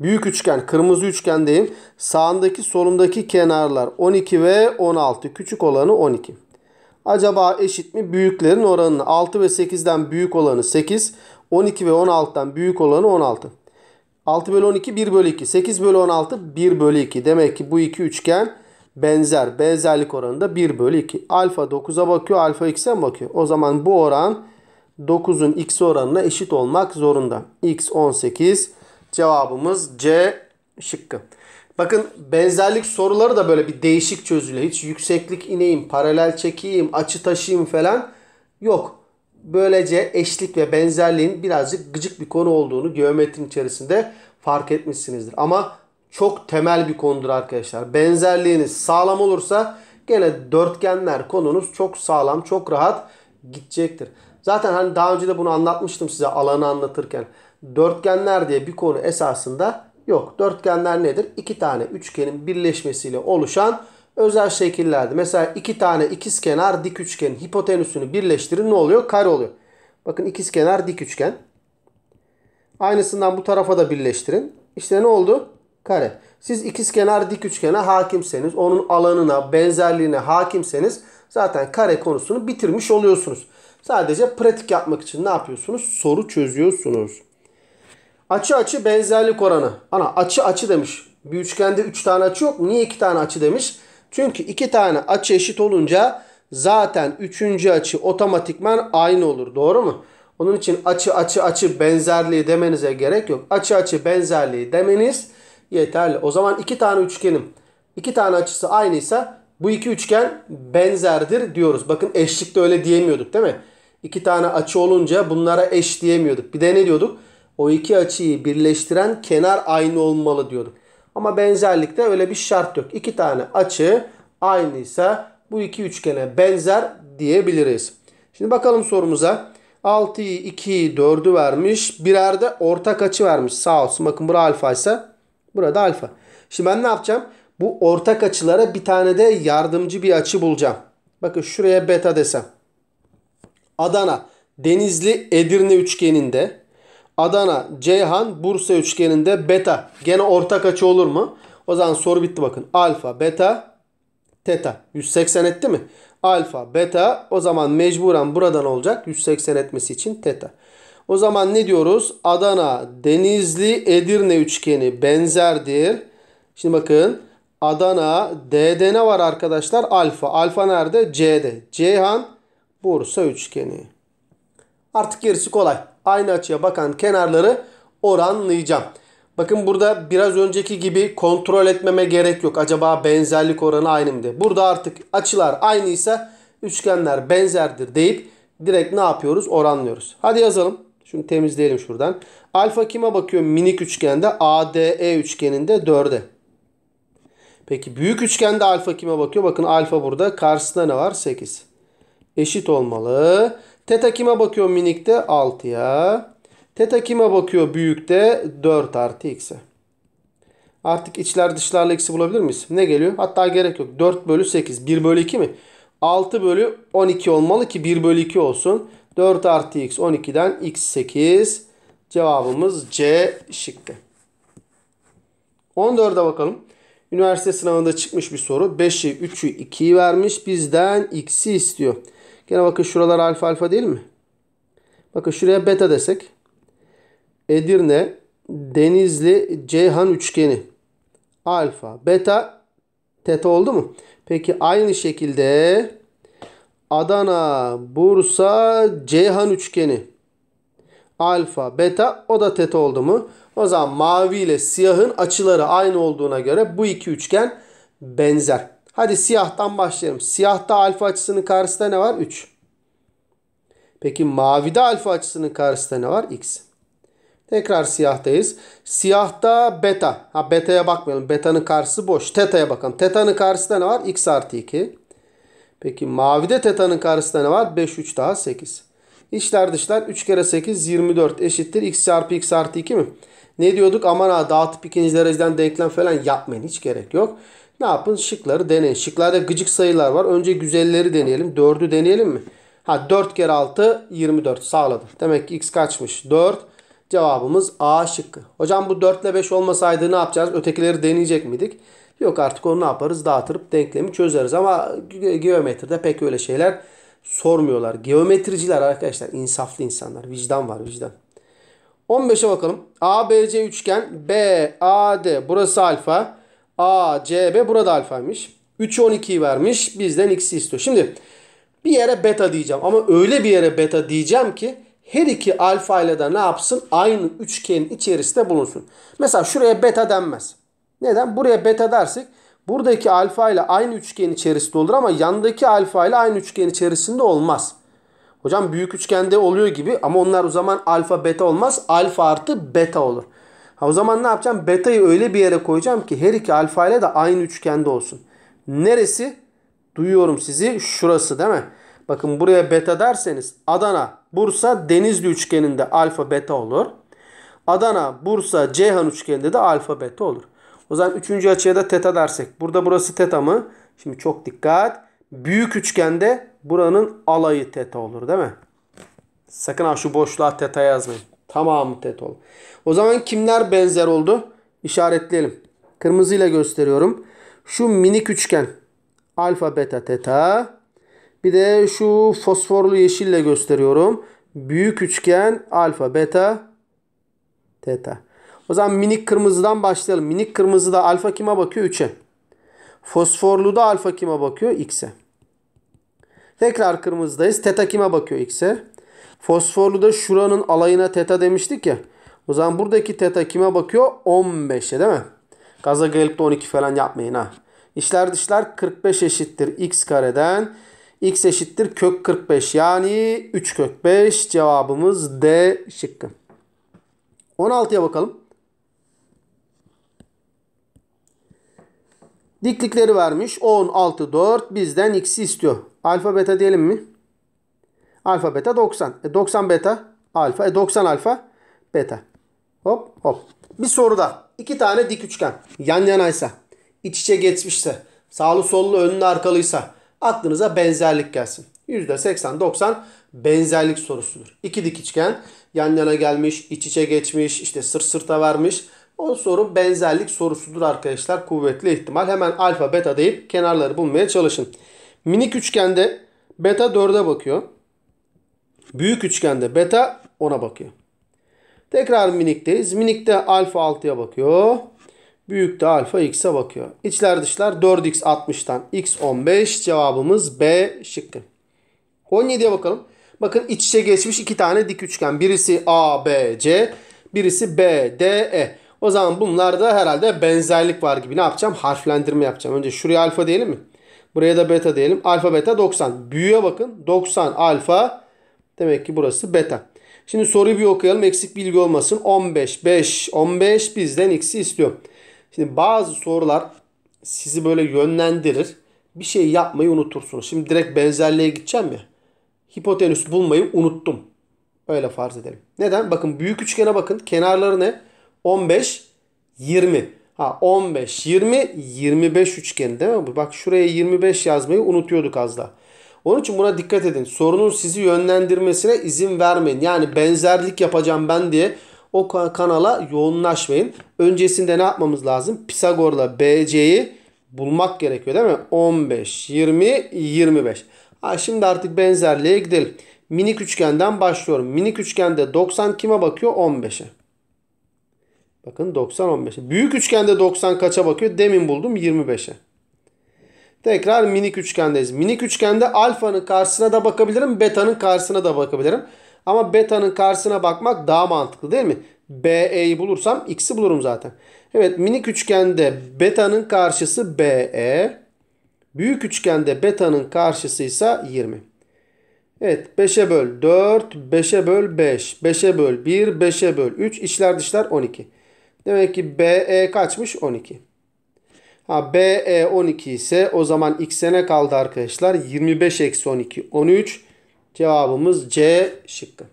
Büyük üçgen kırmızı üçgendeyim. Sağındaki solundaki kenarlar 12 ve 16. Küçük olanı 12. Acaba eşit mi? Büyüklerin oranını 6 ve 8'den büyük olanı 8. 12 ve 16'dan büyük olanı 16. 6 bölü 12 1 bölü 2. 8 bölü 16 1 bölü 2. Demek ki bu iki üçgen benzer. Benzerlik oranı da 1 bölü 2. Alfa 9'a bakıyor. Alfa x'e mi bakıyor? O zaman bu oran 9'un x oranına eşit olmak zorunda. x 18. Cevabımız C şıkkı. Bakın benzerlik soruları da böyle bir değişik çözülüyor. Hiç yükseklik ineyim, paralel çekeyim, açı taşıyayım falan yok. Böylece eşlik ve benzerliğin birazcık gıcık bir konu olduğunu geometrin içerisinde fark etmişsinizdir. Ama çok temel bir konudur arkadaşlar. Benzerliğiniz sağlam olursa gene dörtgenler konunuz çok sağlam, çok rahat gidecektir. Zaten hani daha önce de bunu anlatmıştım size alanı anlatırken. Dörtgenler diye bir konu esasında yok. Dörtgenler nedir? İki tane üçgenin birleşmesiyle oluşan özel şekillerdi. Mesela iki tane ikizkenar dik üçgen hipotenüsünü birleştirin ne oluyor? Kare oluyor. Bakın ikizkenar dik üçgen. Aynısından bu tarafa da birleştirin. İşte ne oldu? Kare. Siz ikizkenar dik üçgene hakimseniz, onun alanına, benzerliğine hakimseniz zaten kare konusunu bitirmiş oluyorsunuz. Sadece pratik yapmak için ne yapıyorsunuz? Soru çözüyorsunuz. Açı açı benzerlik oranı. Ana açı açı demiş. Bir üçgende 3 üç tane açı yok Niye 2 tane açı demiş? Çünkü iki tane açı eşit olunca zaten üçüncü açı otomatikman aynı olur. Doğru mu? Onun için açı açı açı benzerliği demenize gerek yok. Açı açı benzerliği demeniz yeterli. O zaman iki tane üçgenim iki tane açısı aynıysa bu iki üçgen benzerdir diyoruz. Bakın eşlikte öyle diyemiyorduk değil mi? İki tane açı olunca bunlara eş diyemiyorduk. Bir de ne diyorduk? O iki açıyı birleştiren kenar aynı olmalı diyorduk. Ama benzerlikte öyle bir şart yok. İki tane açı aynıysa bu iki üçgene benzer diyebiliriz. Şimdi bakalım sorumuza. 6'yı 2'yi 4'ü vermiş. Birer de ortak açı vermiş. Sağ olsun. Bakın burada alfa ise burada alfa. Şimdi ben ne yapacağım? Bu ortak açılara bir tane de yardımcı bir açı bulacağım. Bakın şuraya beta desem. Adana Denizli Edirne üçgeninde Adana, Ceyhan, Bursa üçgeninde beta. Gene ortak açı olur mu? O zaman soru bitti bakın. Alfa, beta, teta. 180 etti mi? Alfa, beta. O zaman mecburen buradan olacak. 180 etmesi için teta. O zaman ne diyoruz? Adana, Denizli, Edirne üçgeni benzerdir. Şimdi bakın. Adana, D'de ne var arkadaşlar? Alfa. Alfa nerede? C'de. Ceyhan, Bursa üçgeni. Artık gerisi kolay aynı açıya bakan kenarları oranlayacağım. Bakın burada biraz önceki gibi kontrol etmeme gerek yok. Acaba benzerlik oranı aynı mı diye. Burada artık açılar aynıysa üçgenler benzerdir deyip direkt ne yapıyoruz? Oranlıyoruz. Hadi yazalım. Şunu temizleyelim şuradan. Alfa kime bakıyor? Minik üçgende ADE üçgeninde 4'e. Peki büyük üçgende alfa kime bakıyor? Bakın alfa burada. Karşısında ne var? 8. Eşit olmalı. Teta kime bakıyor minikte? 6'ya. Teta kime bakıyor büyükte? 4 artı x'e. Artık içler dışlarla x'i bulabilir miyiz? Ne geliyor? Hatta gerek yok. 4 bölü 8. 1 bölü 2 mi? 6 bölü 12 olmalı ki 1 bölü 2 olsun. 4 artı x 12'den x 8. Cevabımız C şıkkı. 14'e bakalım. Üniversite sınavında çıkmış bir soru. 5'i 3'ü 2'yi vermiş. Bizden x'i istiyor. Gene bakın şuralar alfa alfa değil mi? Bakın şuraya beta desek. Edirne, Denizli, Ceyhan üçgeni. Alfa, beta, teta oldu mu? Peki aynı şekilde Adana, Bursa, Ceyhan üçgeni. Alfa, beta o da teta oldu mu? O zaman mavi ile siyahın açıları aynı olduğuna göre bu iki üçgen benzer. Hadi siyahtan başlayalım. Siyahta alfa açısının karşısında ne var? 3. Peki mavide alfa açısının karşısında ne var? X. Tekrar siyahtayız. Siyahta beta. Ha beta'ya bakmayalım. Beta'nın karşısı boş. Teta'ya bakalım. Teta'nın karşısında ne var? X artı 2. Peki mavide teta'nın karşısında ne var? 5, 3 daha 8. İçler dışlar 3 kere 8 24 eşittir. X çarpı X artı 2 mi? Ne diyorduk? Aman ha dağıtıp ikinci dereceden denklem falan yapmayın. Hiç gerek yok. Ne yapın? Şıkları deneyin. Şıklarda gıcık sayılar var. Önce güzelleri deneyelim. 4'ü deneyelim mi? Ha 4 kere 6 24 sağladı. Demek ki x kaçmış? 4. Cevabımız A şıkkı. Hocam bu 4 ile 5 olmasaydı ne yapacağız? Ötekileri deneyecek miydik? Yok artık onu ne yaparız? Dağıtırıp denklemi çözeriz. Ama geometride pek öyle şeyler sormuyorlar. Geometriciler arkadaşlar insaflı insanlar. Vicdan var vicdan. 15'e bakalım. ABC üçgen BAD burası alfa. A, C, B burada alfaymış. 3'ü 12'yi vermiş. Bizden x'i istiyor. Şimdi bir yere beta diyeceğim. Ama öyle bir yere beta diyeceğim ki her iki alfa ile de ne yapsın? Aynı üçgenin içerisinde bulunsun. Mesela şuraya beta denmez. Neden? Buraya beta dersek buradaki alfa ile aynı üçgenin içerisinde olur ama yandaki alfa ile aynı üçgenin içerisinde olmaz. Hocam büyük üçgende oluyor gibi ama onlar o zaman alfa beta olmaz. Alfa artı beta olur. Ha, o zaman ne yapacağım? Beta'yı öyle bir yere koyacağım ki her iki alfa ile de aynı üçgende olsun. Neresi? Duyuyorum sizi. Şurası değil mi? Bakın buraya beta derseniz Adana, Bursa, Denizli üçgeninde alfa beta olur. Adana, Bursa, Ceyhan üçgeninde de alfa beta olur. O zaman üçüncü açıya da teta dersek. Burada burası teta mı? Şimdi çok dikkat. Büyük üçgende buranın alayı teta olur değil mi? Sakın ha şu boşluğa teta yazmayın. Tamam tet ol. O zaman kimler benzer oldu? İşaretleyelim. Kırmızıyla gösteriyorum. Şu minik üçgen. Alfa, beta, teta. Bir de şu fosforlu yeşille gösteriyorum. Büyük üçgen alfa, beta, teta. O zaman minik kırmızıdan başlayalım. Minik kırmızıda alfa kime bakıyor? 3'e. Fosforlu da alfa kime bakıyor? X'e. Tekrar kırmızıdayız. Teta kime bakıyor? X'e. Fosforlu da şuranın alayına teta demiştik ya. O zaman buradaki teta kime bakıyor? 15'e değil mi? Gaza gelip de 12 falan yapmayın ha. İşler dışlar 45 eşittir x kareden. x eşittir kök 45 yani 3 kök 5 cevabımız D şıkkı. 16'ya bakalım. Diklikleri vermiş. 10, 6, 4 bizden x'i istiyor. Alfa beta diyelim mi? Alfa beta 90. E 90 beta alfa. E 90 alfa beta. Hop hop. Bir soruda iki tane dik üçgen yan yanaysa, iç içe geçmişse, sağlı sollu önlü arkalıysa aklınıza benzerlik gelsin. %80-90 benzerlik sorusudur. İki dik üçgen yan yana gelmiş, iç içe geçmiş, işte sırt sırta vermiş. O soru benzerlik sorusudur arkadaşlar. Kuvvetli ihtimal. Hemen alfa beta deyip kenarları bulmaya çalışın. Minik üçgende beta 4'e bakıyor. Büyük üçgende beta 10'a bakıyor. Tekrar minikteyiz. Minikte alfa 6'ya bakıyor. Büyükte alfa x'e bakıyor. İçler dışlar 4x 60'tan x 15 cevabımız B şıkkı. 17'ye bakalım. Bakın iç içe geçmiş iki tane dik üçgen. Birisi ABC, birisi BDE. O zaman bunlarda herhalde benzerlik var gibi. Ne yapacağım? Harflendirme yapacağım. Önce şuraya alfa diyelim mi? Buraya da beta diyelim. Alfa beta 90. Büyüye bakın. 90 alfa Demek ki burası beta. Şimdi soruyu bir okuyalım. Eksik bilgi olmasın. 15, 5, 15 bizden x'i istiyor. Şimdi bazı sorular sizi böyle yönlendirir. Bir şey yapmayı unutursunuz. Şimdi direkt benzerliğe gideceğim ya. Hipotenüs bulmayı unuttum. Öyle farz edelim. Neden? Bakın büyük üçgene bakın. Kenarları ne? 15, 20. Ha 15, 20, 25 üçgeni değil mi? Bak şuraya 25 yazmayı unutuyorduk az daha. Onun için buna dikkat edin. Sorunun sizi yönlendirmesine izin vermeyin. Yani benzerlik yapacağım ben diye o kanala yoğunlaşmayın. Öncesinde ne yapmamız lazım? Pisagor'la BC'yi bulmak gerekiyor değil mi? 15, 20, 25. Ha, şimdi artık benzerliğe gidelim. Minik üçgenden başlıyorum. Minik üçgende 90 kime bakıyor? 15'e. Bakın 90 15'e. Büyük üçgende 90 kaça bakıyor? Demin buldum 25'e. Tekrar minik üçgendeyiz. Minik üçgende alfanın karşısına da bakabilirim. Beta'nın karşısına da bakabilirim. Ama beta'nın karşısına bakmak daha mantıklı değil mi? BE'yi bulursam x'i bulurum zaten. Evet minik üçgende beta'nın karşısı BE. Büyük üçgende beta'nın karşısıysa 20. Evet 5'e böl 4, 5'e böl 5, 5'e böl 1, 5'e böl 3, içler dışlar 12. Demek ki BE kaçmış? 12. Ha, BE 12 ise o zaman x'e ne kaldı arkadaşlar? 25 eksi 12 13. Cevabımız C şıkkı.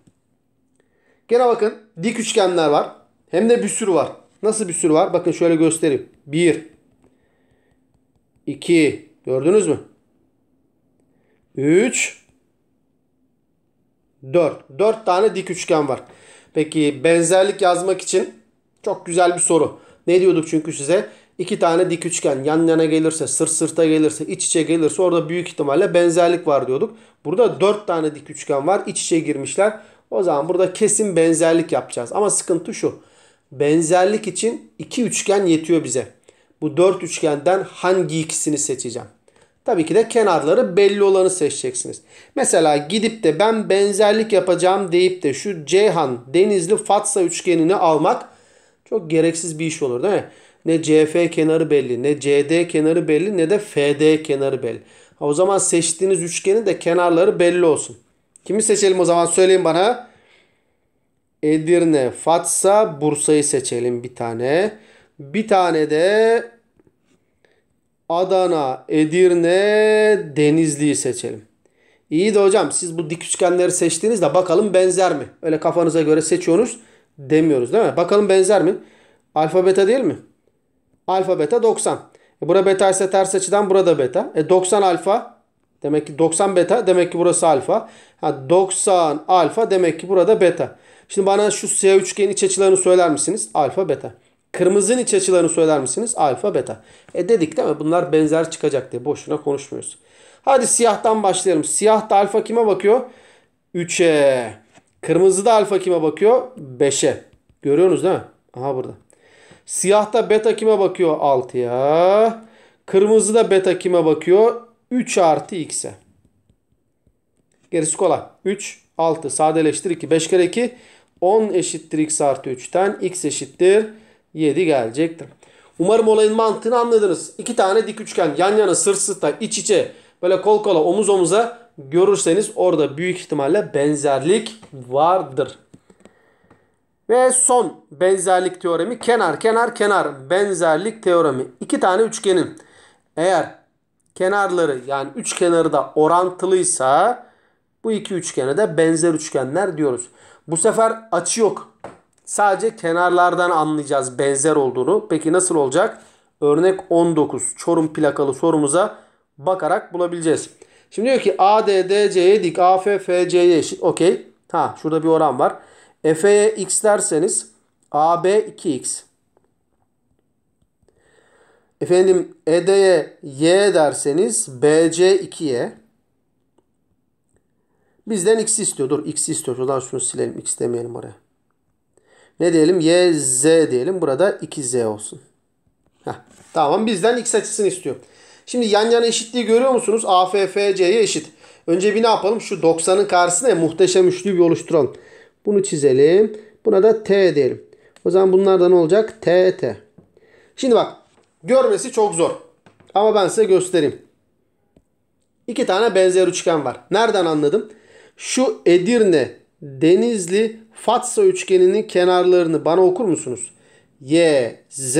Gene bakın dik üçgenler var. Hem de bir sürü var. Nasıl bir sürü var? Bakın şöyle göstereyim. 1 2 gördünüz mü? 3 4. 4 tane dik üçgen var. Peki benzerlik yazmak için çok güzel bir soru. Ne diyorduk çünkü size? iki tane dik üçgen yan yana gelirse, sırt sırta gelirse, iç içe gelirse orada büyük ihtimalle benzerlik var diyorduk. Burada dört tane dik üçgen var. iç içe girmişler. O zaman burada kesin benzerlik yapacağız. Ama sıkıntı şu. Benzerlik için iki üçgen yetiyor bize. Bu dört üçgenden hangi ikisini seçeceğim? Tabii ki de kenarları belli olanı seçeceksiniz. Mesela gidip de ben benzerlik yapacağım deyip de şu Ceyhan Denizli Fatsa üçgenini almak çok gereksiz bir iş olur değil mi? ne CF kenarı belli, ne CD kenarı belli, ne de FD kenarı belli. Ha, o zaman seçtiğiniz üçgenin de kenarları belli olsun. Kimi seçelim o zaman söyleyin bana. Edirne, Fatsa, Bursa'yı seçelim bir tane. Bir tane de Adana, Edirne, Denizli'yi seçelim. İyi de hocam siz bu dik üçgenleri seçtiğinizde bakalım benzer mi? Öyle kafanıza göre seçiyorsunuz demiyoruz değil mi? Bakalım benzer mi? Alfabeta değil mi? Alfa beta 90. E bura beta ise ters açıdan burada beta. E 90 alfa demek ki 90 beta demek ki burası alfa. Ha 90 alfa demek ki burada beta. Şimdi bana şu siyah üçgenin iç açılarını söyler misiniz? Alfa beta. Kırmızının iç açılarını söyler misiniz? Alfa beta. E dedik değil mi? Bunlar benzer çıkacak diye boşuna konuşmuyoruz. Hadi siyahtan başlayalım. Siyah da alfa kime bakıyor? 3'e. da alfa kime bakıyor? 5'e. Görüyorsunuz değil mi? Aha burada. Siyah da beta kime bakıyor? 6'ya. Kırmızı da beta kime bakıyor? 3 artı x'e. Gerisi kolay. 3, 6. Sadeleştir 2. 5 kere 2. 10 eşittir x artı 3'ten. x eşittir 7 gelecektir. Umarım olayın mantığını anladınız. İki tane dik üçgen yan yana sırt sırta iç içe böyle kol kola omuz omuza görürseniz orada büyük ihtimalle benzerlik vardır. Ve son benzerlik teoremi kenar kenar kenar benzerlik teoremi. İki tane üçgenin eğer kenarları yani üç kenarı da orantılıysa bu iki üçgene de benzer üçgenler diyoruz. Bu sefer açı yok. Sadece kenarlardan anlayacağız benzer olduğunu. Peki nasıl olacak? Örnek 19 Çorum plakalı sorumuza bakarak bulabileceğiz. Şimdi diyor ki AD DC'ye dik AF FC'ye eşit. Okey. Ha şurada bir oran var. Efe'ye x derseniz AB 2x. Efendim ED'ye y derseniz BC 2y. Bizden x istiyor. Dur x istiyor. Ulan şunu silelim. X demeyelim oraya. Ne diyelim? Y, Z diyelim. Burada 2Z olsun. Heh, tamam bizden x açısını istiyor. Şimdi yan yana eşitliği görüyor musunuz? AFFC'ye eşit. Önce bir ne yapalım? Şu 90'ın karşısına muhteşem üçlüyü bir oluşturalım. Bunu çizelim. Buna da T diyelim. O zaman bunlar da ne olacak? T, T. Şimdi bak. Görmesi çok zor. Ama ben size göstereyim. İki tane benzer üçgen var. Nereden anladım? Şu Edirne, Denizli, Fatsa üçgeninin kenarlarını bana okur musunuz? Y, Z,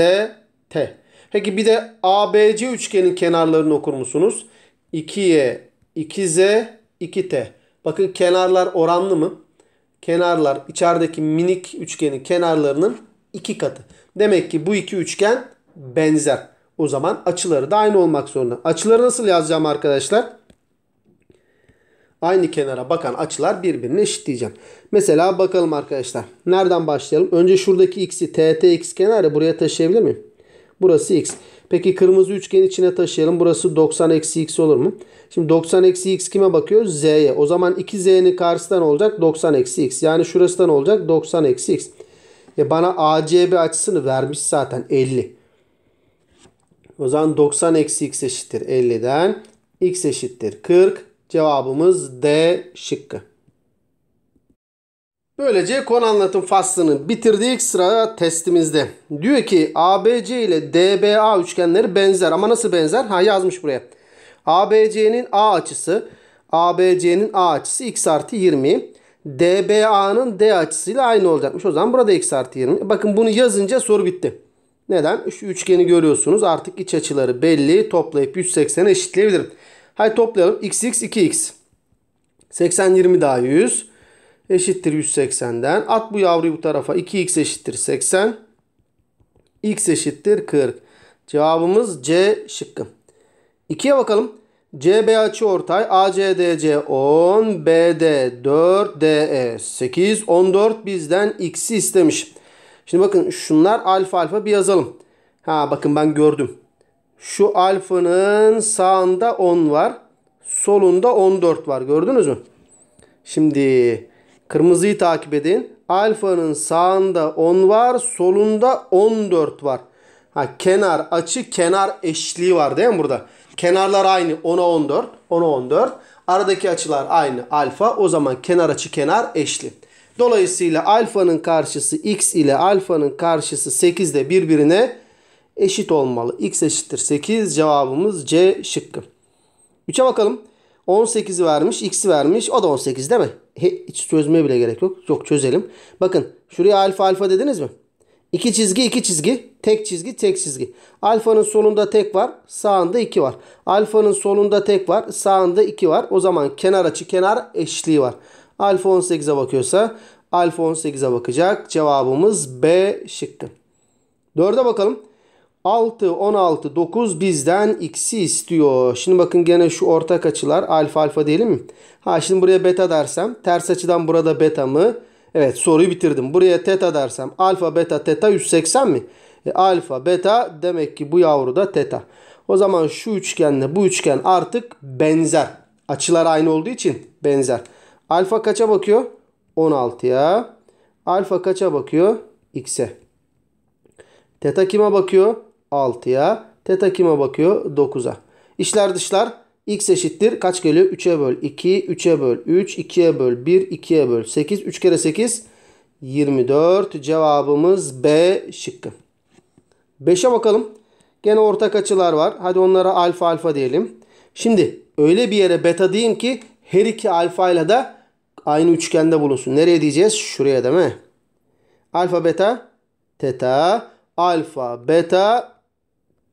T. Peki bir de ABC üçgenin kenarlarını okur musunuz? 2Y, 2Z, 2T. Bakın kenarlar oranlı mı? kenarlar içerideki minik üçgenin kenarlarının iki katı. Demek ki bu iki üçgen benzer. O zaman açıları da aynı olmak zorunda. Açıları nasıl yazacağım arkadaşlar? Aynı kenara bakan açılar birbirine eşit diyeceğim. Mesela bakalım arkadaşlar. Nereden başlayalım? Önce şuradaki x'i tt x kenarı buraya taşıyabilir miyim? Burası x. Peki kırmızı üçgen içine taşıyalım. Burası 90 eksi x olur mu? Şimdi 90 eksi x kime bakıyoruz? Z'ye. O zaman 2z'nin karşısından olacak 90 eksi x. Yani şurasından olacak 90 eksi x. Ya bana ACB açısını vermiş zaten 50. O zaman 90 eksi x eşittir 50'den. x eşittir 40. Cevabımız D şıkkı. Böylece konu anlatım faslını bitirdik. Sıra testimizde. Diyor ki ABC ile DBA üçgenleri benzer. Ama nasıl benzer? Ha yazmış buraya. ABC'nin A açısı, ABC'nin A açısı x artı 20. DBA'nın D açısıyla aynı olacakmış. O zaman burada x artı 20. Bakın bunu yazınca soru bitti. Neden? Şu üçgeni görüyorsunuz. Artık iç açıları belli. Toplayıp 180'e eşitleyebilirim. Hadi toplayalım. x x 2x. 80 20 daha 100 eşittir 180'den. At bu yavruyu bu tarafa 2x eşittir 80. x eşittir 40. Cevabımız C şıkkı. 2'ye bakalım. CB açı ortay. ACDC 10, BD 4, DE 8, 14 bizden x'i istemiş. Şimdi bakın şunlar alfa alfa bir yazalım. Ha bakın ben gördüm. Şu alfanın sağında 10 var. Solunda 14 var. Gördünüz mü? Şimdi Kırmızıyı takip edin. Alfanın sağında 10 var. Solunda 14 var. Ha, kenar açı kenar eşliği var değil mi burada? Kenarlar aynı 10'a 14. 10'a 14. Aradaki açılar aynı alfa. O zaman kenar açı kenar eşli. Dolayısıyla alfanın karşısı x ile alfanın karşısı 8 de birbirine eşit olmalı. x eşittir 8 cevabımız C şıkkı. 3'e bakalım. 18'i vermiş. X'i vermiş. O da 18 değil mi? Hiç çözmeye bile gerek yok. Yok çözelim. Bakın şuraya alfa alfa dediniz mi? İki çizgi iki çizgi. Tek çizgi tek çizgi. Alfanın solunda tek var. Sağında iki var. Alfanın solunda tek var. Sağında iki var. O zaman kenar açı kenar eşliği var. Alfa 18'e bakıyorsa alfa 18'e bakacak. Cevabımız B şıkkı. 4'e bakalım. 6, 16, 9 bizden x'i istiyor. Şimdi bakın gene şu ortak açılar alfa alfa diyelim mi? Ha şimdi buraya beta dersem ters açıdan burada beta mı? Evet soruyu bitirdim. Buraya teta dersem alfa beta teta 180 mi? E, alfa beta demek ki bu yavru da teta. O zaman şu üçgenle bu üçgen artık benzer. Açılar aynı olduğu için benzer. Alfa kaça bakıyor? 16'ya. Alfa kaça bakıyor? X'e. Teta kime bakıyor? 6'ya. Teta kime bakıyor? 9'a. İşler dışlar x eşittir. Kaç geliyor? 3'e böl 2, 3'e böl 3, 2'ye böl 1, 2'ye böl 8. 3 kere 8 24. Cevabımız B şıkkı. 5'e bakalım. Gene ortak açılar var. Hadi onlara alfa alfa diyelim. Şimdi öyle bir yere beta diyeyim ki her iki alfa ile de aynı üçgende bulunsun. Nereye diyeceğiz? Şuraya değil mi? Alfa beta teta alfa beta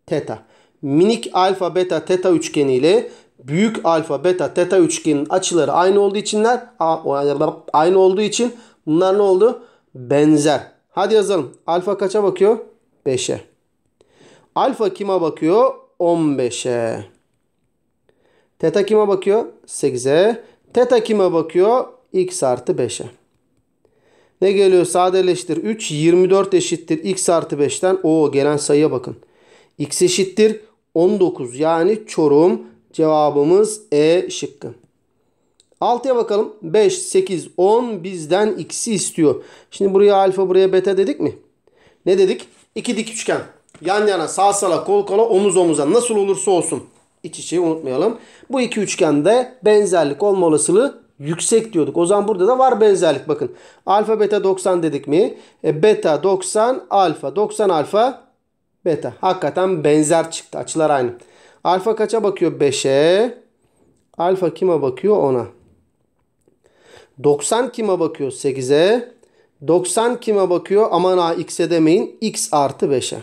teta. Minik alfa beta teta üçgeni ile büyük alfa beta teta üçgenin açıları aynı olduğu içinler aynı olduğu için bunlar ne oldu? Benzer. Hadi yazalım. Alfa kaça bakıyor? 5'e. Alfa kime bakıyor? 15'e. Teta kime bakıyor? 8'e. Teta kime bakıyor? X artı 5'e. Ne geliyor? Sadeleştir. 3, 24 eşittir. X artı 5'ten. o gelen sayıya bakın. X eşittir 19 yani Çorum cevabımız E şıkkı. 6'ya bakalım. 5, 8, 10 bizden x'i istiyor. Şimdi buraya alfa buraya beta dedik mi? Ne dedik? İki dik üçgen. Yan yana sağ sala kol kola omuz omuza nasıl olursa olsun. İç içeyi unutmayalım. Bu iki üçgende benzerlik olma olasılığı yüksek diyorduk. O zaman burada da var benzerlik bakın. Alfa beta 90 dedik mi? E, beta 90 alfa 90 alfa beta. Hakikaten benzer çıktı. Açılar aynı. Alfa kaça bakıyor? 5'e. Alfa kime bakıyor? 10'a. 90 kime bakıyor? 8'e. 90 kime bakıyor? Aman ha x'e demeyin. x artı 5'e.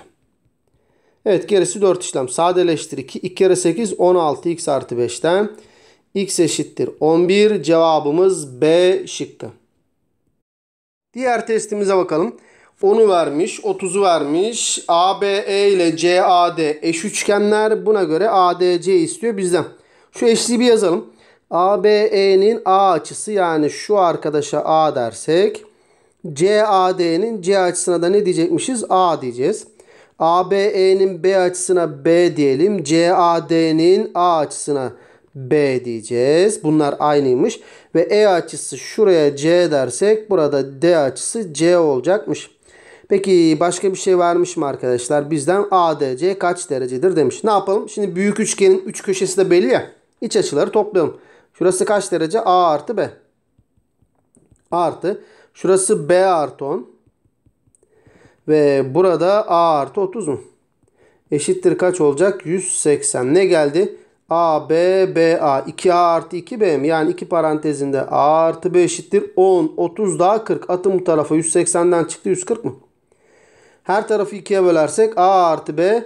Evet gerisi 4 işlem. Sadeleştir 2. 2 kere 8 16 x artı 5'ten. x eşittir 11. Cevabımız B şıkkı. Diğer testimize bakalım. 10'u vermiş, 30'u vermiş. ABE ile CAD eş üçgenler. Buna göre ADC istiyor bizden. Şu eşliği bir yazalım. ABE'nin A açısı yani şu arkadaşa A dersek CAD'nin C açısına da ne diyecekmişiz? A diyeceğiz. ABE'nin B açısına B diyelim. CAD'nin A açısına B diyeceğiz. Bunlar aynıymış. Ve E açısı şuraya C dersek burada D açısı C olacakmış. Peki başka bir şey vermiş mi arkadaşlar? Bizden ADC kaç derecedir demiş. Ne yapalım? Şimdi büyük üçgenin üç köşesi de belli ya. İç açıları toplayalım. Şurası kaç derece? A artı B. A artı. Şurası B artı 10. Ve burada A artı 30 mu? Eşittir kaç olacak? 180. Ne geldi? A, B, B, A. 2A artı 2B mi? Yani 2 parantezinde A artı B eşittir 10, 30 daha 40. Atın bu tarafa 180'den çıktı 140 mı? Her tarafı ikiye bölersek A artı B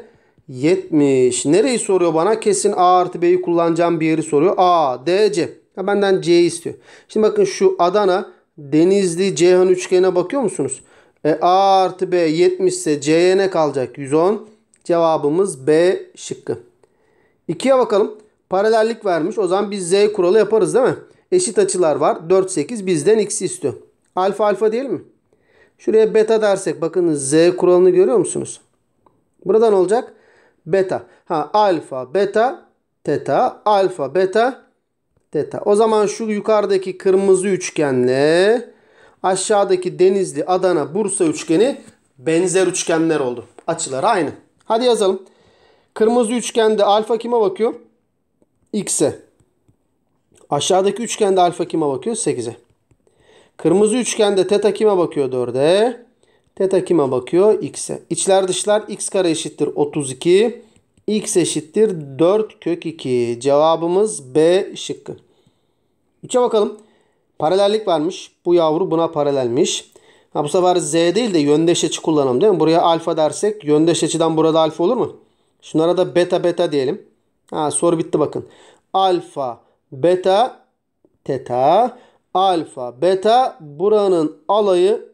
70. Nereyi soruyor bana? Kesin A artı B'yi kullanacağım bir yeri soruyor. A, D, C. Ya benden C istiyor. Şimdi bakın şu Adana Denizli Ceyhan üçgene bakıyor musunuz? E, A artı B 70 ise C'ye ne kalacak? 110. Cevabımız B şıkkı. İkiye bakalım. Paralellik vermiş. O zaman biz Z kuralı yaparız değil mi? Eşit açılar var. 4, 8 bizden X istiyor. Alfa alfa değil mi? Şuraya beta dersek bakın Z kuralını görüyor musunuz? Buradan olacak beta. Ha alfa, beta, teta, alfa, beta, teta. O zaman şu yukarıdaki kırmızı üçgenle aşağıdaki Denizli, Adana, Bursa üçgeni benzer üçgenler oldu. Açıları aynı. Hadi yazalım. Kırmızı üçgende alfa kime bakıyor? X'e. Aşağıdaki üçgende alfa kime bakıyor? 8'e. Kırmızı üçgende teta kime bakıyor 4'e? Teta kime bakıyor? X'e. İçler dışlar x kare eşittir 32. X eşittir 4 kök 2. Cevabımız B şıkkı. 3'e bakalım. Paralellik varmış. Bu yavru buna paralelmiş. Ha, bu sefer z değil de yöndeş açı kullanalım değil mi? Buraya alfa dersek yöndeş açıdan burada alfa olur mu? Şunlara da beta beta diyelim. Ha, soru bitti bakın. Alfa, beta, teta alfa, beta buranın alayı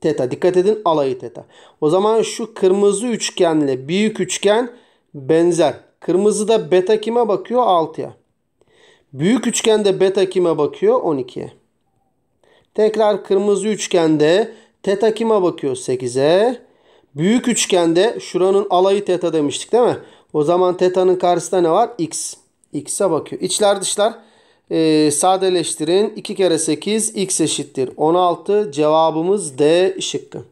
teta. Dikkat edin alayı teta. O zaman şu kırmızı üçgenle büyük üçgen benzer. Kırmızıda beta kime bakıyor? 6'ya. Büyük üçgende beta kime bakıyor? 12'ye. Tekrar kırmızı üçgende teta kime bakıyor? 8'e. Büyük üçgende şuranın alayı teta demiştik değil mi? O zaman teta'nın karşısında ne var? X. X'e bakıyor. İçler dışlar e, sadeleştirin. 2 kere 8 x eşittir. 16 cevabımız D şıkkı.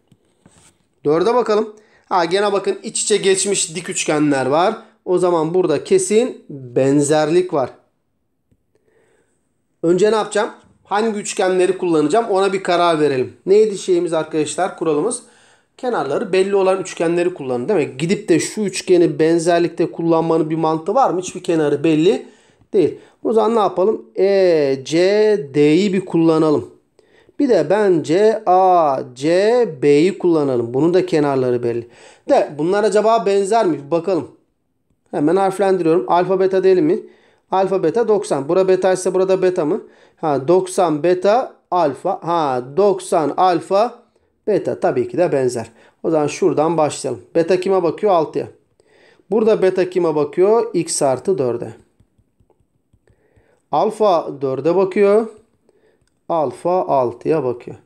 4'e bakalım. Ha gene bakın iç içe geçmiş dik üçgenler var. O zaman burada kesin benzerlik var. Önce ne yapacağım? Hangi üçgenleri kullanacağım ona bir karar verelim. Neydi şeyimiz arkadaşlar kuralımız? Kenarları belli olan üçgenleri kullanın. değil mi? gidip de şu üçgeni benzerlikte kullanmanın bir mantığı var mı? Hiçbir kenarı belli değil. O zaman ne yapalım? E, C, D'yi bir kullanalım. Bir de bence A, C, B'yi kullanalım. Bunun da kenarları belli. De bunlar acaba benzer mi? bakalım. Hemen harflendiriyorum. Alfa beta değil mi? Alfa beta 90. Bura beta ise burada beta mı? Ha 90 beta alfa. Ha 90 alfa beta tabii ki de benzer. O zaman şuradan başlayalım. Beta kime bakıyor? 6'ya. Burada beta kime bakıyor? X artı 4'e. Alfa 4'e bakıyor. Alfa 6'ya bakıyor.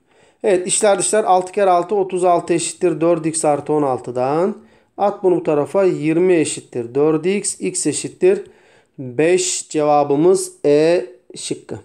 Evet işler dışlar 6 kere 6 36 eşittir 4x artı 16'dan. At bunu bu tarafa 20 eşittir 4x x eşittir 5 cevabımız E şıkkı.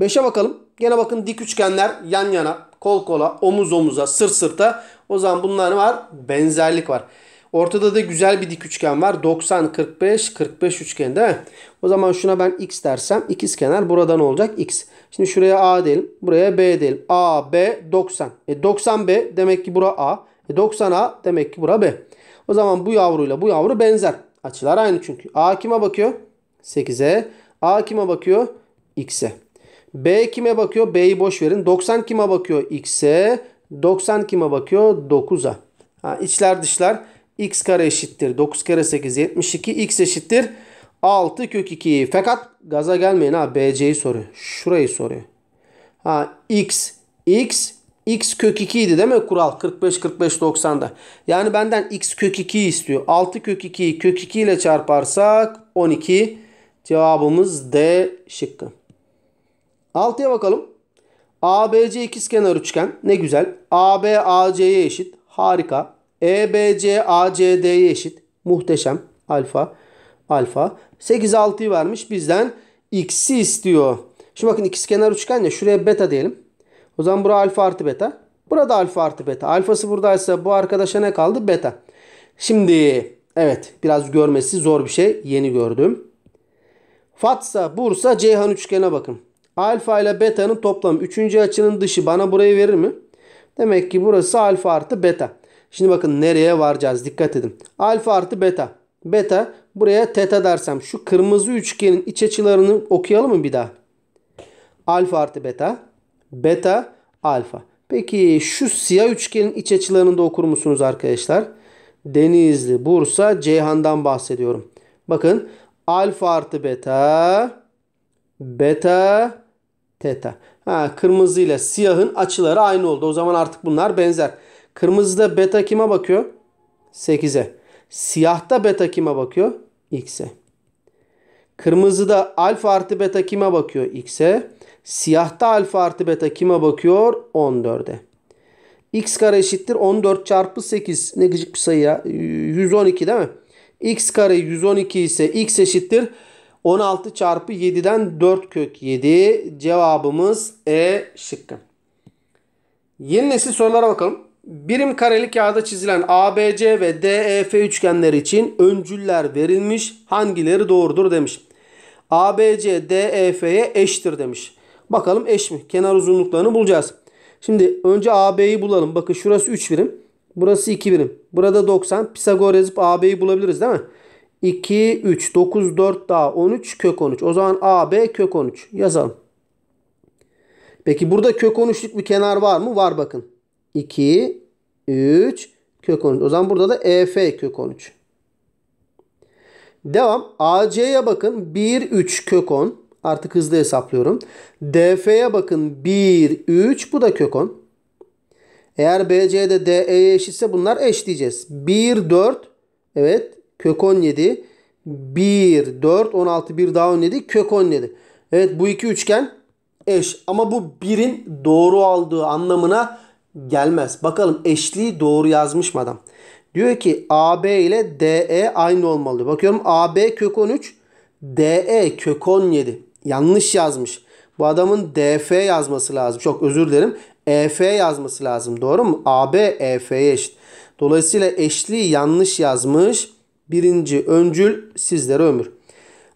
5'e bakalım. Gene bakın dik üçgenler yan yana, kol kola, omuz omuza, sırt sırta. O zaman bunların var benzerlik var. Ortada da güzel bir dik üçgen var. 90, 45, 45 üçgen değil mi? O zaman şuna ben x dersem kenar buradan olacak x. Şimdi şuraya a diyelim. Buraya b diyelim. a, b, 90. E 90 b demek ki bura a. E 90 a demek ki bura b. O zaman bu yavruyla bu yavru benzer. Açılar aynı çünkü. a kime bakıyor? 8'e. a kime bakıyor? x'e. B kime bakıyor? B'yi boş verin. 90 kime bakıyor? X'e. 90 kime bakıyor? 9'a. Ha, içler dışlar x kare eşittir 9 kare 8 72 x eşittir 6 kök 2. Fakat gaza gelmeyin ha BC'yi soruyor. Şurayı soruyor. Ha x x x kök 2 idi değil mi kural 45 45 90'da. Yani benden x kök 2 istiyor. 6 kök 2'yi kök 2 ile çarparsak 12 cevabımız D şıkkı. 6'ya bakalım. ABC ikizkenar üçgen ne güzel. AB AC'ye eşit. Harika. EBC eşit. Muhteşem. Alfa. Alfa. 8 6'yı vermiş. Bizden x'i istiyor. Şimdi bakın ikisi kenar üçgen ya. Şuraya beta diyelim. O zaman bura alfa artı beta. Burada alfa artı beta. Alfası buradaysa bu arkadaşa ne kaldı? Beta. Şimdi evet biraz görmesi zor bir şey. Yeni gördüm. Fatsa, Bursa, Ceyhan üçgene bakın. Alfa ile beta'nın toplamı. Üçüncü açının dışı bana burayı verir mi? Demek ki burası alfa artı beta. Şimdi bakın nereye varacağız dikkat edin. Alfa artı beta. Beta buraya teta dersem şu kırmızı üçgenin iç açılarını okuyalım mı bir daha? Alfa artı beta. Beta alfa. Peki şu siyah üçgenin iç açılarını da okur musunuz arkadaşlar? Denizli, Bursa, Ceyhan'dan bahsediyorum. Bakın alfa artı beta, beta, teta. Ha, kırmızıyla siyahın açıları aynı oldu. O zaman artık bunlar benzer. Kırmızıda beta kime bakıyor? 8'e. Siyahta beta kime bakıyor? X'e. Kırmızıda alfa artı beta kime bakıyor? X'e. Siyahta alfa artı beta kime bakıyor? 14'e. X kare eşittir 14 çarpı 8. Ne gıcık bir sayı ya. 112 değil mi? X kare 112 ise X eşittir 16 çarpı 7'den 4 kök 7. Cevabımız E şıkkı. Yeni nesil sorulara bakalım. Birim kareli kağıda çizilen ABC ve DEF üçgenler için öncüller verilmiş. Hangileri doğrudur demiş. ABC DEF'ye eştir demiş. Bakalım eş mi? Kenar uzunluklarını bulacağız. Şimdi önce AB'yi bulalım. Bakın şurası 3 birim. Burası 2 birim. Burada 90. Pisagor yazıp AB'yi bulabiliriz değil mi? 2, 3, 9, 4 daha 13 kök 13. O zaman AB kök 13 yazalım. Peki burada kök 13'lük bir kenar var mı? Var bakın. 2, 3, kök 13. O zaman burada da EF kök 13. Devam. AC'ye bakın. 1, 3 kök 10. Artık hızlı hesaplıyorum. DF'ye bakın. 1, 3. Bu da kök 10. Eğer BC'de DE'ye eşitse bunlar eş diyeceğiz. 1, 4. Evet. Kök 17. 1, 4, 16, 1 daha 17. Kök 17. Evet bu iki üçgen eş. Ama bu birin doğru aldığı anlamına gelmez. Bakalım eşliği doğru yazmış mı adam? Diyor ki AB ile DE aynı olmalı. Bakıyorum AB kök 13, DE kök 17. Yanlış yazmış. Bu adamın DF yazması lazım. Çok özür dilerim. EF yazması lazım. Doğru mu? AB EF'ye eşit. Dolayısıyla eşliği yanlış yazmış. Birinci öncül sizlere ömür.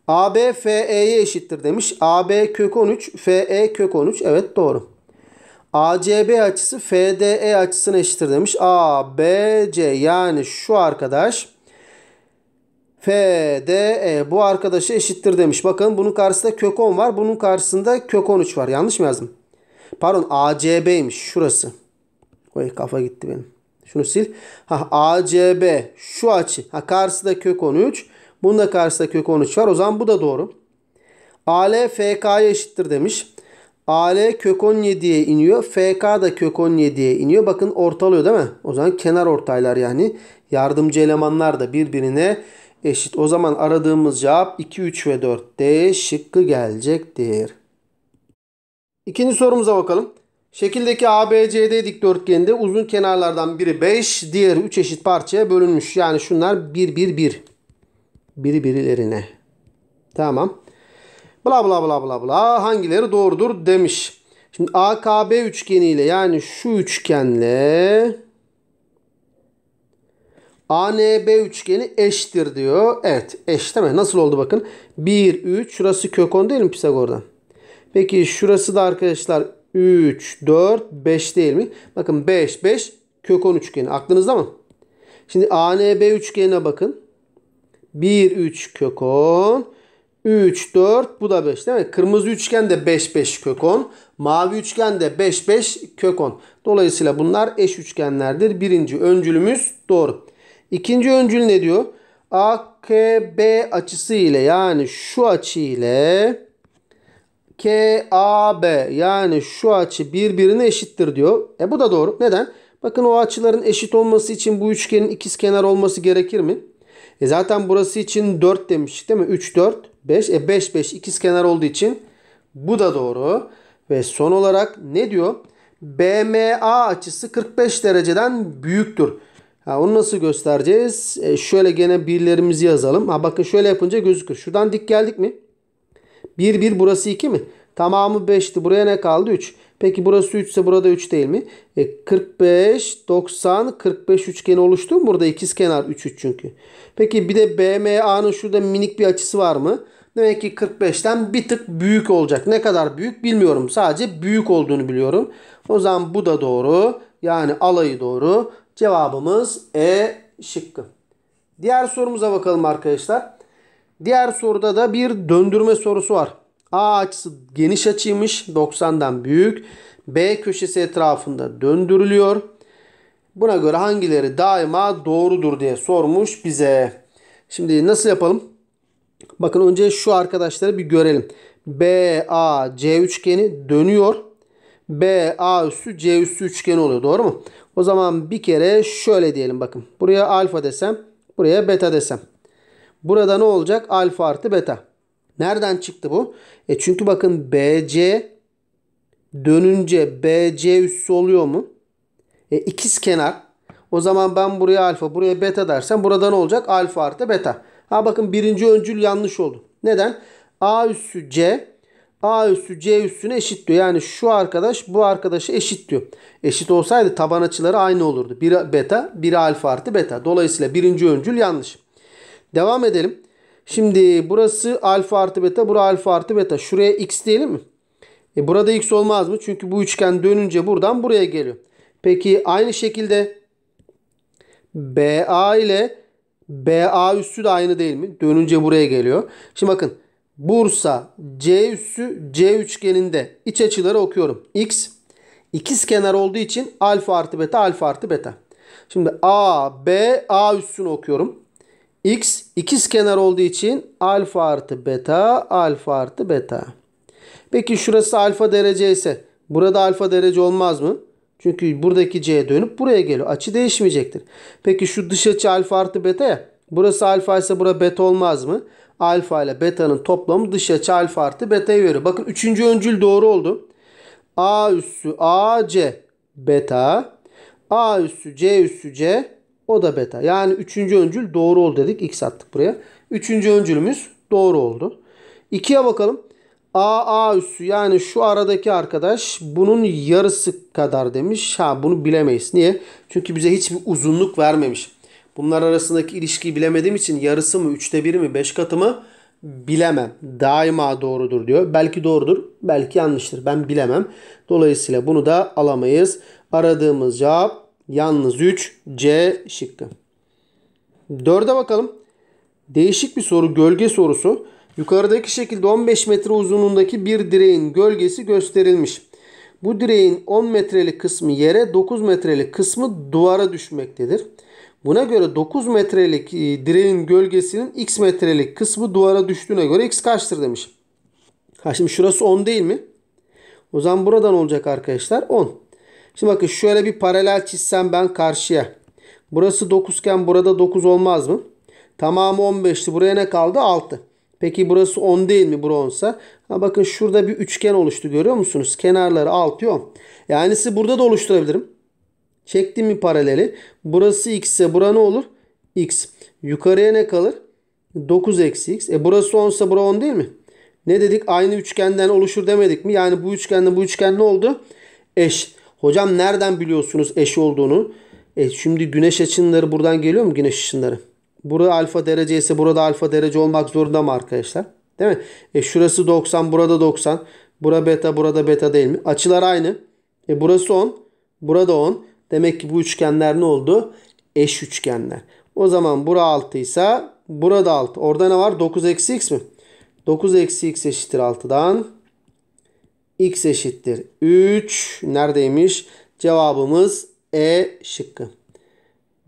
AB FE'ye eşittir demiş. AB kök 13, FE kök 13. Evet doğru. ACB açısı FDE açısına eşittir demiş. ABC yani şu arkadaş FDE bu arkadaşı eşittir demiş. Bakın bunun karşısında kök 10 var. Bunun karşısında kök 13 var. Yanlış mı yazdım? Pardon ACB'ymiş şurası. Oy kafa gitti benim. Şunu sil. Ha ACB şu açı. Ha karşısında kök 13. Bunun da karşısında kök 13 var. O zaman bu da doğru. AL eşittir demiş. AL kök 17'ye iniyor. FK da kök 17'ye iniyor. Bakın ortalıyor değil mi? O zaman kenar ortaylar yani. Yardımcı elemanlar da birbirine eşit. O zaman aradığımız cevap 2, 3 ve 4 D şıkkı gelecektir. İkinci sorumuza bakalım. Şekildeki ABCD dikdörtgeninde uzun kenarlardan biri 5, diğeri 3 eşit parçaya bölünmüş. Yani şunlar 1, 1, 1. Biri birilerine. Tamam bla bla bla bla bla hangileri doğrudur demiş. Şimdi AKB üçgeniyle yani şu üçgenle ANB üçgeni eşittir diyor. Evet eş değil mi? Nasıl oldu bakın. 1, 3 şurası kök 10 değil mi Pisagor'dan? Peki şurası da arkadaşlar 3, 4, 5 değil mi? Bakın 5, 5 kök 10 üçgeni aklınızda mı? Şimdi ANB üçgenine bakın. 1, 3 kök 10. 3, 4 bu da 5 değil mi? Kırmızı üçgen de 5, 5 kök 10. Mavi üçgen de 5, 5 kök 10. Dolayısıyla bunlar eş üçgenlerdir. Birinci öncülümüz doğru. İkinci öncül ne diyor? AKB açısı ile yani şu açı ile KAB yani şu açı birbirine eşittir diyor. E bu da doğru. Neden? Bakın o açıların eşit olması için bu üçgenin ikiz kenar olması gerekir mi? E zaten burası için 4 demiştik değil mi? 3 4 5. E 5 5 ikiz kenar olduğu için bu da doğru. Ve son olarak ne diyor? BMA açısı 45 dereceden büyüktür. Ha, onu nasıl göstereceğiz? E, şöyle gene birlerimizi yazalım. Ha, bakın şöyle yapınca gözükür. Şuradan dik geldik mi? 1 1 burası 2 mi? Tamamı 5'ti. Buraya ne kaldı? 3. Peki burası 3 ise burada 3 değil mi? E 45, 90, 45 üçgeni oluştu mu? Burada ikiz kenar 3, 3 çünkü. Peki bir de BMA'nın şurada minik bir açısı var mı? Demek ki 45'ten bir tık büyük olacak. Ne kadar büyük bilmiyorum. Sadece büyük olduğunu biliyorum. O zaman bu da doğru. Yani alayı doğru. Cevabımız E şıkkı. Diğer sorumuza bakalım arkadaşlar. Diğer soruda da bir döndürme sorusu var. A açısı geniş açıymış 90'dan büyük. B köşesi etrafında döndürülüyor. Buna göre hangileri daima doğrudur diye sormuş bize. Şimdi nasıl yapalım? Bakın önce şu arkadaşları bir görelim. C üçgeni dönüyor. BA üstü C üstü üçgeni oluyor. Doğru mu? O zaman bir kere şöyle diyelim bakın. Buraya alfa desem. Buraya beta desem. Burada ne olacak? Alfa artı beta. Nereden çıktı bu? E çünkü bakın BC dönünce BC üssü oluyor mu? E, ikiz kenar. O zaman ben buraya alfa, buraya beta dersem burada ne olacak? Alfa artı beta. Ha bakın birinci öncül yanlış oldu. Neden? A üssü C, A üssü C üssüne eşit diyor. Yani şu arkadaş bu arkadaşa eşit diyor. Eşit olsaydı taban açıları aynı olurdu. 1 beta, 1 alfa artı beta. Dolayısıyla birinci öncül yanlış. Devam edelim. Şimdi burası alfa artı beta. Burası alfa artı beta. Şuraya x diyelim mi? E burada x olmaz mı? Çünkü bu üçgen dönünce buradan buraya geliyor. Peki aynı şekilde BA ile BA üssü de aynı değil mi? Dönünce buraya geliyor. Şimdi bakın Bursa C üssü C üçgeninde iç açıları okuyorum. X ikiz kenar olduğu için alfa artı beta alfa artı beta. Şimdi A B A üssünü okuyorum. X ikiz kenar olduğu için alfa artı beta alfa artı beta. Peki şurası alfa derece ise burada alfa derece olmaz mı? Çünkü buradaki c dönüp buraya geliyor. Açı değişmeyecektir. Peki şu dış açı alfa artı beta ya. Burası alfa ise bura beta olmaz mı? Alfa ile beta'nın toplamı dış açı alfa artı beta'yı veriyor. Bakın üçüncü öncül doğru oldu. A üssü A C beta. A üssü C üssü C o da beta. Yani üçüncü öncül doğru oldu dedik. X attık buraya. Üçüncü öncülümüz doğru oldu. İkiye bakalım. A A üssü yani şu aradaki arkadaş bunun yarısı kadar demiş. Ha bunu bilemeyiz. Niye? Çünkü bize hiçbir uzunluk vermemiş. Bunlar arasındaki ilişkiyi bilemediğim için yarısı mı, üçte biri mi, beş katı mı bilemem. Daima doğrudur diyor. Belki doğrudur, belki yanlıştır. Ben bilemem. Dolayısıyla bunu da alamayız. Aradığımız cevap Yalnız 3 C şıkkı. 4'e bakalım. Değişik bir soru gölge sorusu. Yukarıdaki şekilde 15 metre uzunluğundaki bir direğin gölgesi gösterilmiş. Bu direğin 10 metrelik kısmı yere 9 metrelik kısmı duvara düşmektedir. Buna göre 9 metrelik e, direğin gölgesinin x metrelik kısmı duvara düştüğüne göre x kaçtır demiş. Ha şimdi şurası 10 değil mi? O zaman buradan olacak arkadaşlar 10. Şimdi bakın şöyle bir paralel çizsem ben karşıya. Burası 9 iken burada 9 olmaz mı? Tamamı 15'ti. Buraya ne kaldı? 6. Peki burası 10 değil mi? Bura 10'sa. Ha bakın şurada bir üçgen oluştu görüyor musunuz? Kenarları 6, 10. Yani size burada da oluşturabilirim. Çektim bir paraleli. Burası x ise bura ne olur? x. Yukarıya ne kalır? 9 eksi x. E burası 10 ise bura 10 değil mi? Ne dedik? Aynı üçgenden oluşur demedik mi? Yani bu üçgenle bu üçgen ne oldu? Eş. Hocam nereden biliyorsunuz eş olduğunu? E şimdi güneş ışınları buradan geliyor mu güneş ışınları? Burada alfa derece ise burada alfa derece olmak zorunda mı arkadaşlar? Değil mi? E şurası 90 burada 90. Bura beta burada beta değil mi? Açılar aynı. E burası 10. Burada 10. Demek ki bu üçgenler ne oldu? Eş üçgenler. O zaman bura 6 ise burada 6. Orada ne var? 9 eksi x mi? 9 eksi x eşittir 6'dan x eşittir 3. Neredeymiş? Cevabımız E şıkkı.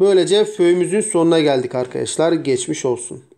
Böylece föyümüzün sonuna geldik arkadaşlar. Geçmiş olsun.